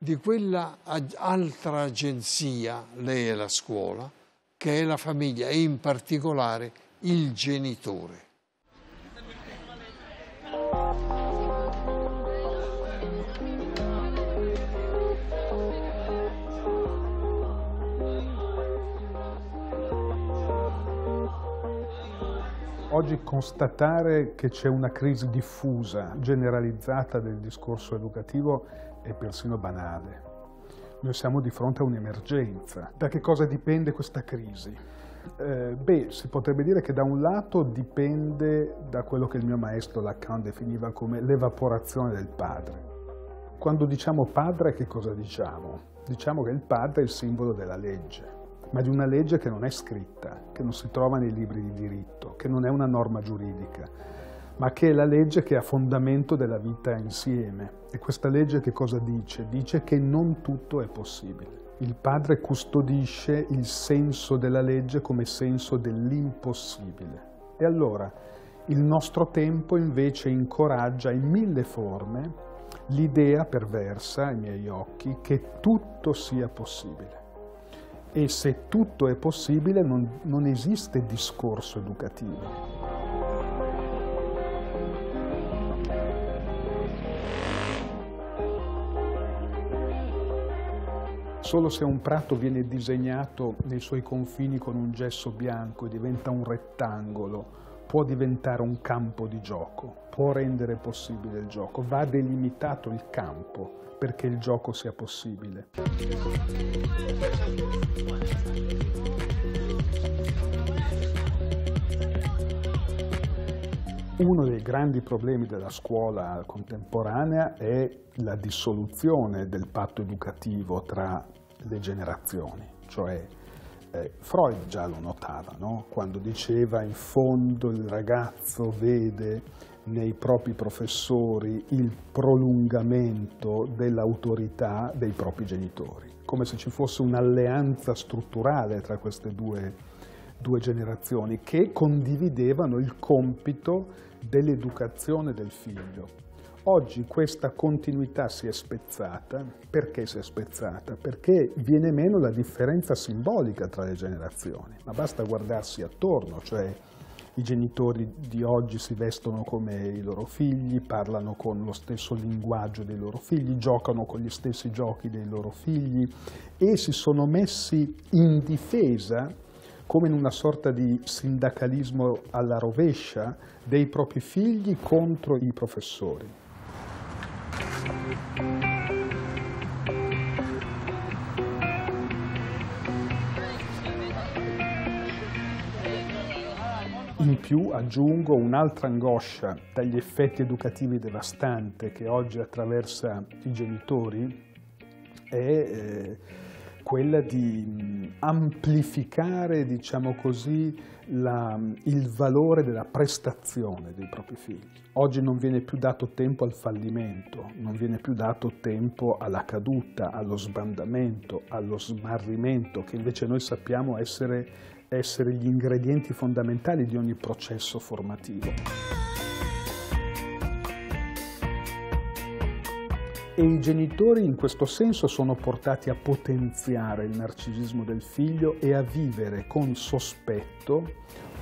di quella altra agenzia, lei è la scuola, che è la famiglia e in particolare il genitore. Oggi constatare che c'è una crisi diffusa, generalizzata del discorso educativo e persino banale. Noi siamo di fronte a un'emergenza. Da che cosa dipende questa crisi? Eh, beh, si potrebbe dire che da un lato dipende da quello che il mio maestro Lacan definiva come l'evaporazione del padre. Quando diciamo padre che cosa diciamo? Diciamo che il padre è il simbolo della legge, ma di una legge che non è scritta, che non si trova nei libri di diritto, che non è una norma giuridica, ma che è la legge che ha fondamento della vita insieme. E questa legge che cosa dice? Dice che non tutto è possibile. Il padre custodisce il senso della legge come senso dell'impossibile. E allora il nostro tempo invece incoraggia in mille forme l'idea perversa ai miei occhi che tutto sia possibile. E se tutto è possibile non, non esiste discorso educativo. Solo se un prato viene disegnato nei suoi confini con un gesso bianco e diventa un rettangolo, può diventare un campo di gioco, può rendere possibile il gioco, va delimitato il campo perché il gioco sia possibile. Uno dei grandi problemi della scuola contemporanea è la dissoluzione del patto educativo tra le generazioni, cioè eh, Freud già lo notava no? quando diceva in fondo il ragazzo vede nei propri professori il prolungamento dell'autorità dei propri genitori, come se ci fosse un'alleanza strutturale tra queste due, due generazioni che condividevano il compito dell'educazione del figlio. Oggi questa continuità si è spezzata. Perché si è spezzata? Perché viene meno la differenza simbolica tra le generazioni, ma basta guardarsi attorno, cioè i genitori di oggi si vestono come i loro figli, parlano con lo stesso linguaggio dei loro figli, giocano con gli stessi giochi dei loro figli e si sono messi in difesa come in una sorta di sindacalismo alla rovescia dei propri figli contro i professori. In più aggiungo un'altra angoscia dagli effetti educativi devastanti che oggi attraversa i genitori è eh, quella di amplificare, diciamo così, la, il valore della prestazione dei propri figli. Oggi non viene più dato tempo al fallimento, non viene più dato tempo alla caduta, allo sbandamento, allo smarrimento, che invece noi sappiamo essere, essere gli ingredienti fondamentali di ogni processo formativo. e i genitori in questo senso sono portati a potenziare il narcisismo del figlio e a vivere con sospetto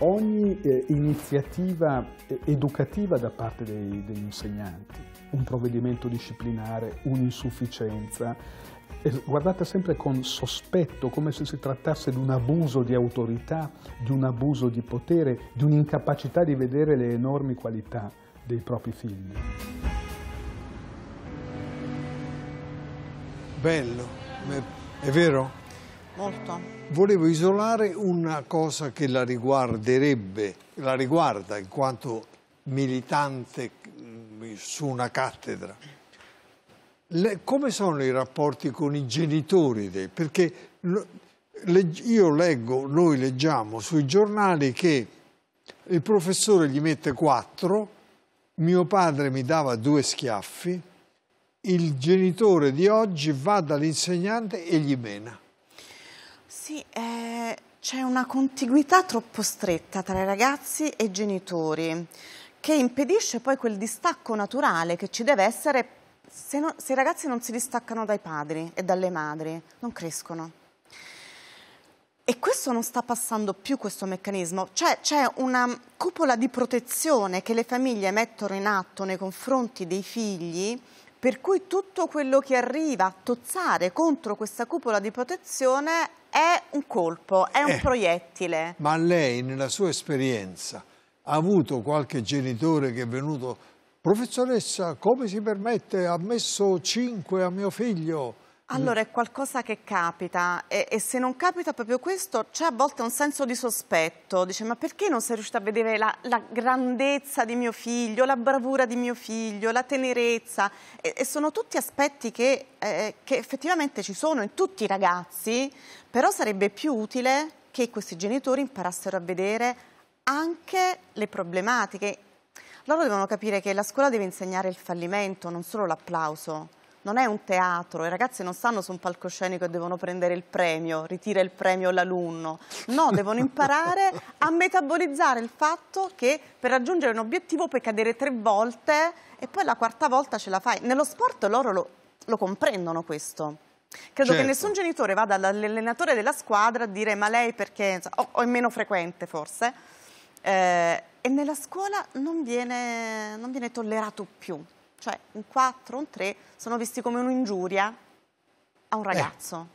ogni eh, iniziativa eh, educativa da parte dei, degli insegnanti, un provvedimento disciplinare, un'insufficienza, eh, guardate sempre con sospetto, come se si trattasse di un abuso di autorità, di un abuso di potere, di un'incapacità di vedere le enormi qualità dei propri figli. Bello, è vero? Molto. Volevo isolare una cosa che la riguarderebbe, la riguarda in quanto militante mm, su una cattedra. Le, come sono i rapporti con i genitori? Dei, perché le, io leggo, noi leggiamo sui giornali che il professore gli mette quattro, mio padre mi dava due schiaffi, il genitore di oggi va dall'insegnante e gli mena. Sì, eh, c'è una contiguità troppo stretta tra ragazzi e genitori che impedisce poi quel distacco naturale che ci deve essere se, no, se i ragazzi non si distaccano dai padri e dalle madri, non crescono. E questo non sta passando più questo meccanismo, cioè c'è una cupola di protezione che le famiglie mettono in atto nei confronti dei figli per cui tutto quello che arriva a tozzare contro questa cupola di protezione è un colpo, è un eh, proiettile. Ma lei nella sua esperienza ha avuto qualche genitore che è venuto professoressa come si permette ha messo cinque a mio figlio? Mm. Allora è qualcosa che capita e, e, se non capita proprio questo c'è a volte un senso di sospetto, dice ma perché non sei riuscita a vedere la, la grandezza di mio figlio, la bravura di mio figlio, la tenerezza e, e sono tutti aspetti che, eh, che effettivamente ci sono in tutti i ragazzi, però sarebbe più utile che questi genitori imparassero a vedere anche le problematiche. Loro devono capire che la scuola deve insegnare il fallimento, non solo l'applauso non è un teatro, i ragazzi non stanno su un palcoscenico e devono prendere il premio, ritira il premio l'alunno, no, devono imparare a metabolizzare il fatto che per raggiungere un obiettivo puoi cadere tre volte e poi la quarta volta ce la fai. Nello sport loro lo, lo comprendono questo. Credo certo. che nessun genitore vada all'allenatore della squadra a dire ma lei perché, o, o è meno frequente forse, eh, e nella scuola non viene, non viene tollerato più cioè un 4, un 3, sono visti come un'ingiuria a un eh. ragazzo.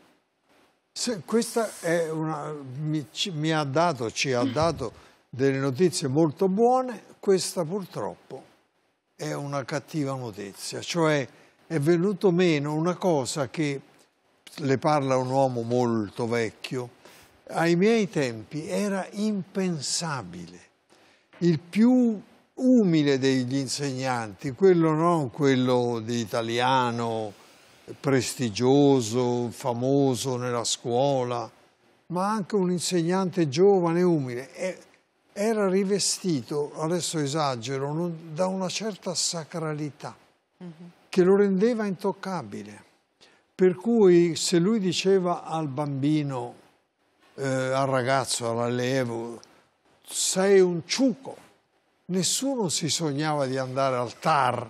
Eh, questa una, mi, ci, mi, ha dato, ci ha dato delle notizie molto buone, questa purtroppo è una cattiva notizia, cioè è venuto meno una cosa che le parla un uomo molto vecchio, ai miei tempi era impensabile. Il più umile degli insegnanti, quello non quello di italiano prestigioso, famoso nella scuola, ma anche un insegnante giovane umile. e umile. era rivestito, adesso esagero, da una certa sacralità mm-hmm. che lo rendeva intoccabile. Per cui se lui diceva al bambino, eh, al ragazzo, all'allievo, sei un ciuco, nessuno si sognava di andare al TAR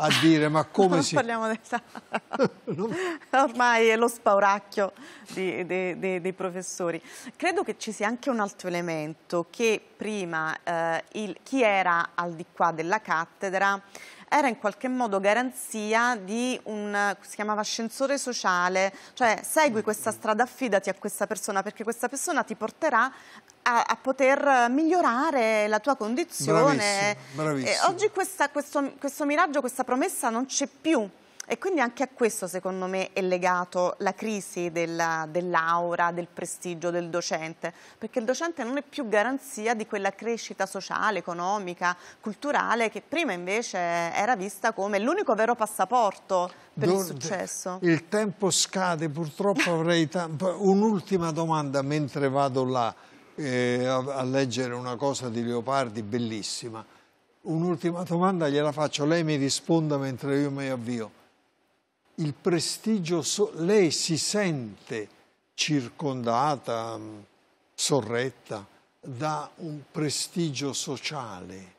a dire ma come non si... parliamo del TAR, ormai è lo spauracchio di, de, de, dei professori. Credo che ci sia anche un altro elemento, che prima eh, il, chi era al di qua della cattedra era in qualche modo garanzia di un, si chiamava ascensore sociale, cioè segui questa strada, affidati a questa persona perché questa persona ti porterà a, a poter migliorare la tua condizione. Bravissimo, bravissimo. oggi questa, questo, questo miraggio, questa promessa non c'è più. E quindi anche a questo secondo me è legato la crisi dell'aura, dell del prestigio del docente, perché il docente non è più garanzia di quella crescita sociale, economica, culturale che prima invece era vista come l'unico vero passaporto per Dor il successo. Il tempo scade, purtroppo avrei un'ultima domanda mentre vado là eh, a, a leggere una cosa di Leopardi bellissima. Un'ultima domanda gliela faccio, lei mi risponda mentre io mi avvio il prestigio, lei si sente circondata, mm, sorretta da un prestigio sociale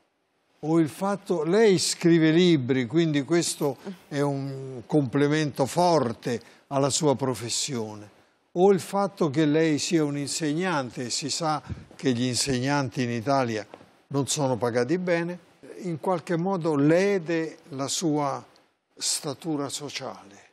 o il fatto, lei scrive libri, quindi questo è un complemento forte alla sua professione, o il fatto che lei sia un insegnante, si sa che gli insegnanti in Italia non sono pagati bene, in qualche modo lede la sua statura sociale.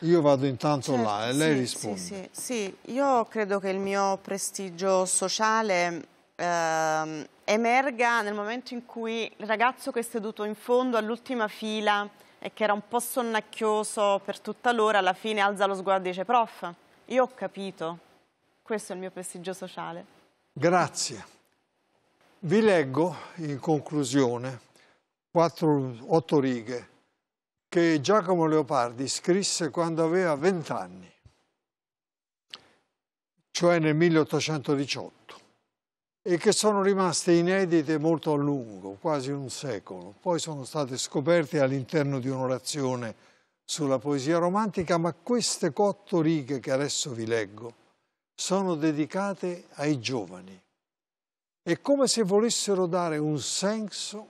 Io vado intanto certo, là e lei sì, risponde. Sì, sì, sì, io credo che il mio prestigio sociale eh, emerga nel momento in cui il ragazzo che è seduto in fondo all'ultima fila e che era un po' sonnacchioso per tutta l'ora, alla fine alza lo sguardo e dice prof, io ho capito, questo è il mio prestigio sociale. Grazie. Vi leggo in conclusione quattro, otto righe che Giacomo Leopardi scrisse quando aveva vent'anni, cioè nel 1818, e che sono rimaste inedite molto a lungo, quasi un secolo. Poi sono state scoperte all'interno di un'orazione sulla poesia romantica, ma queste otto righe che adesso vi leggo sono dedicate ai giovani. È come se volessero dare un senso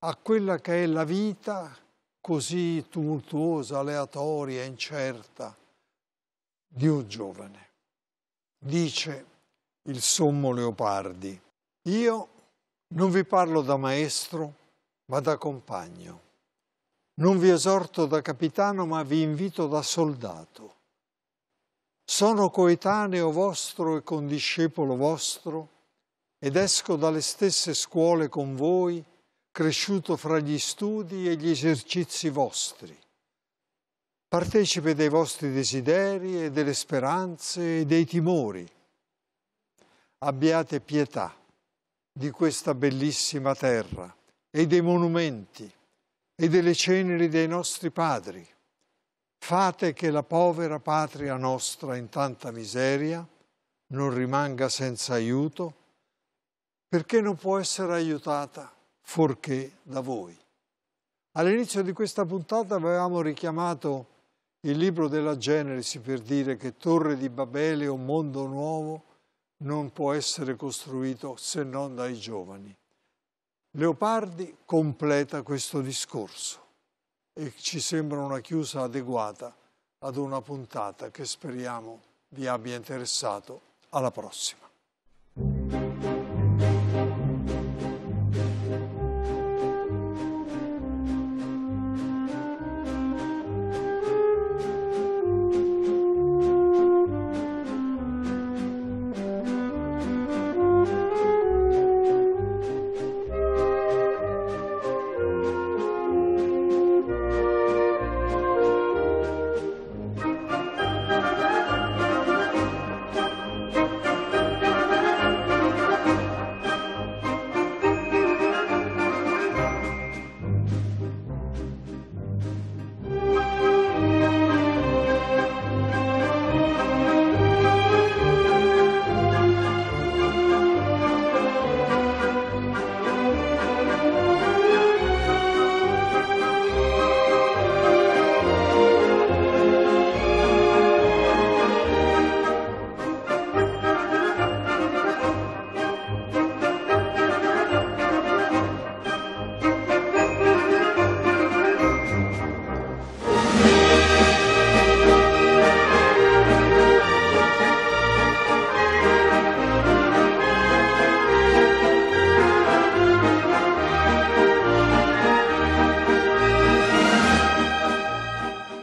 a quella che è la vita, così tumultuosa, aleatoria, incerta di un giovane. Dice il sommo Leopardi, io non vi parlo da maestro, ma da compagno. Non vi esorto da capitano, ma vi invito da soldato. Sono coetaneo vostro e condiscepolo vostro, ed esco dalle stesse scuole con voi cresciuto fra gli studi e gli esercizi vostri, partecipe dei vostri desideri e delle speranze e dei timori. Abbiate pietà di questa bellissima terra e dei monumenti e delle ceneri dei nostri padri. Fate che la povera patria nostra in tanta miseria non rimanga senza aiuto, perché non può essere aiutata fuorché da voi. All'inizio di questa puntata avevamo richiamato il libro della Genesi per dire che Torre di Babele o mondo nuovo non può essere costruito se non dai giovani. Leopardi completa questo discorso e ci sembra una chiusa adeguata ad una puntata che speriamo vi abbia interessato. Alla prossima.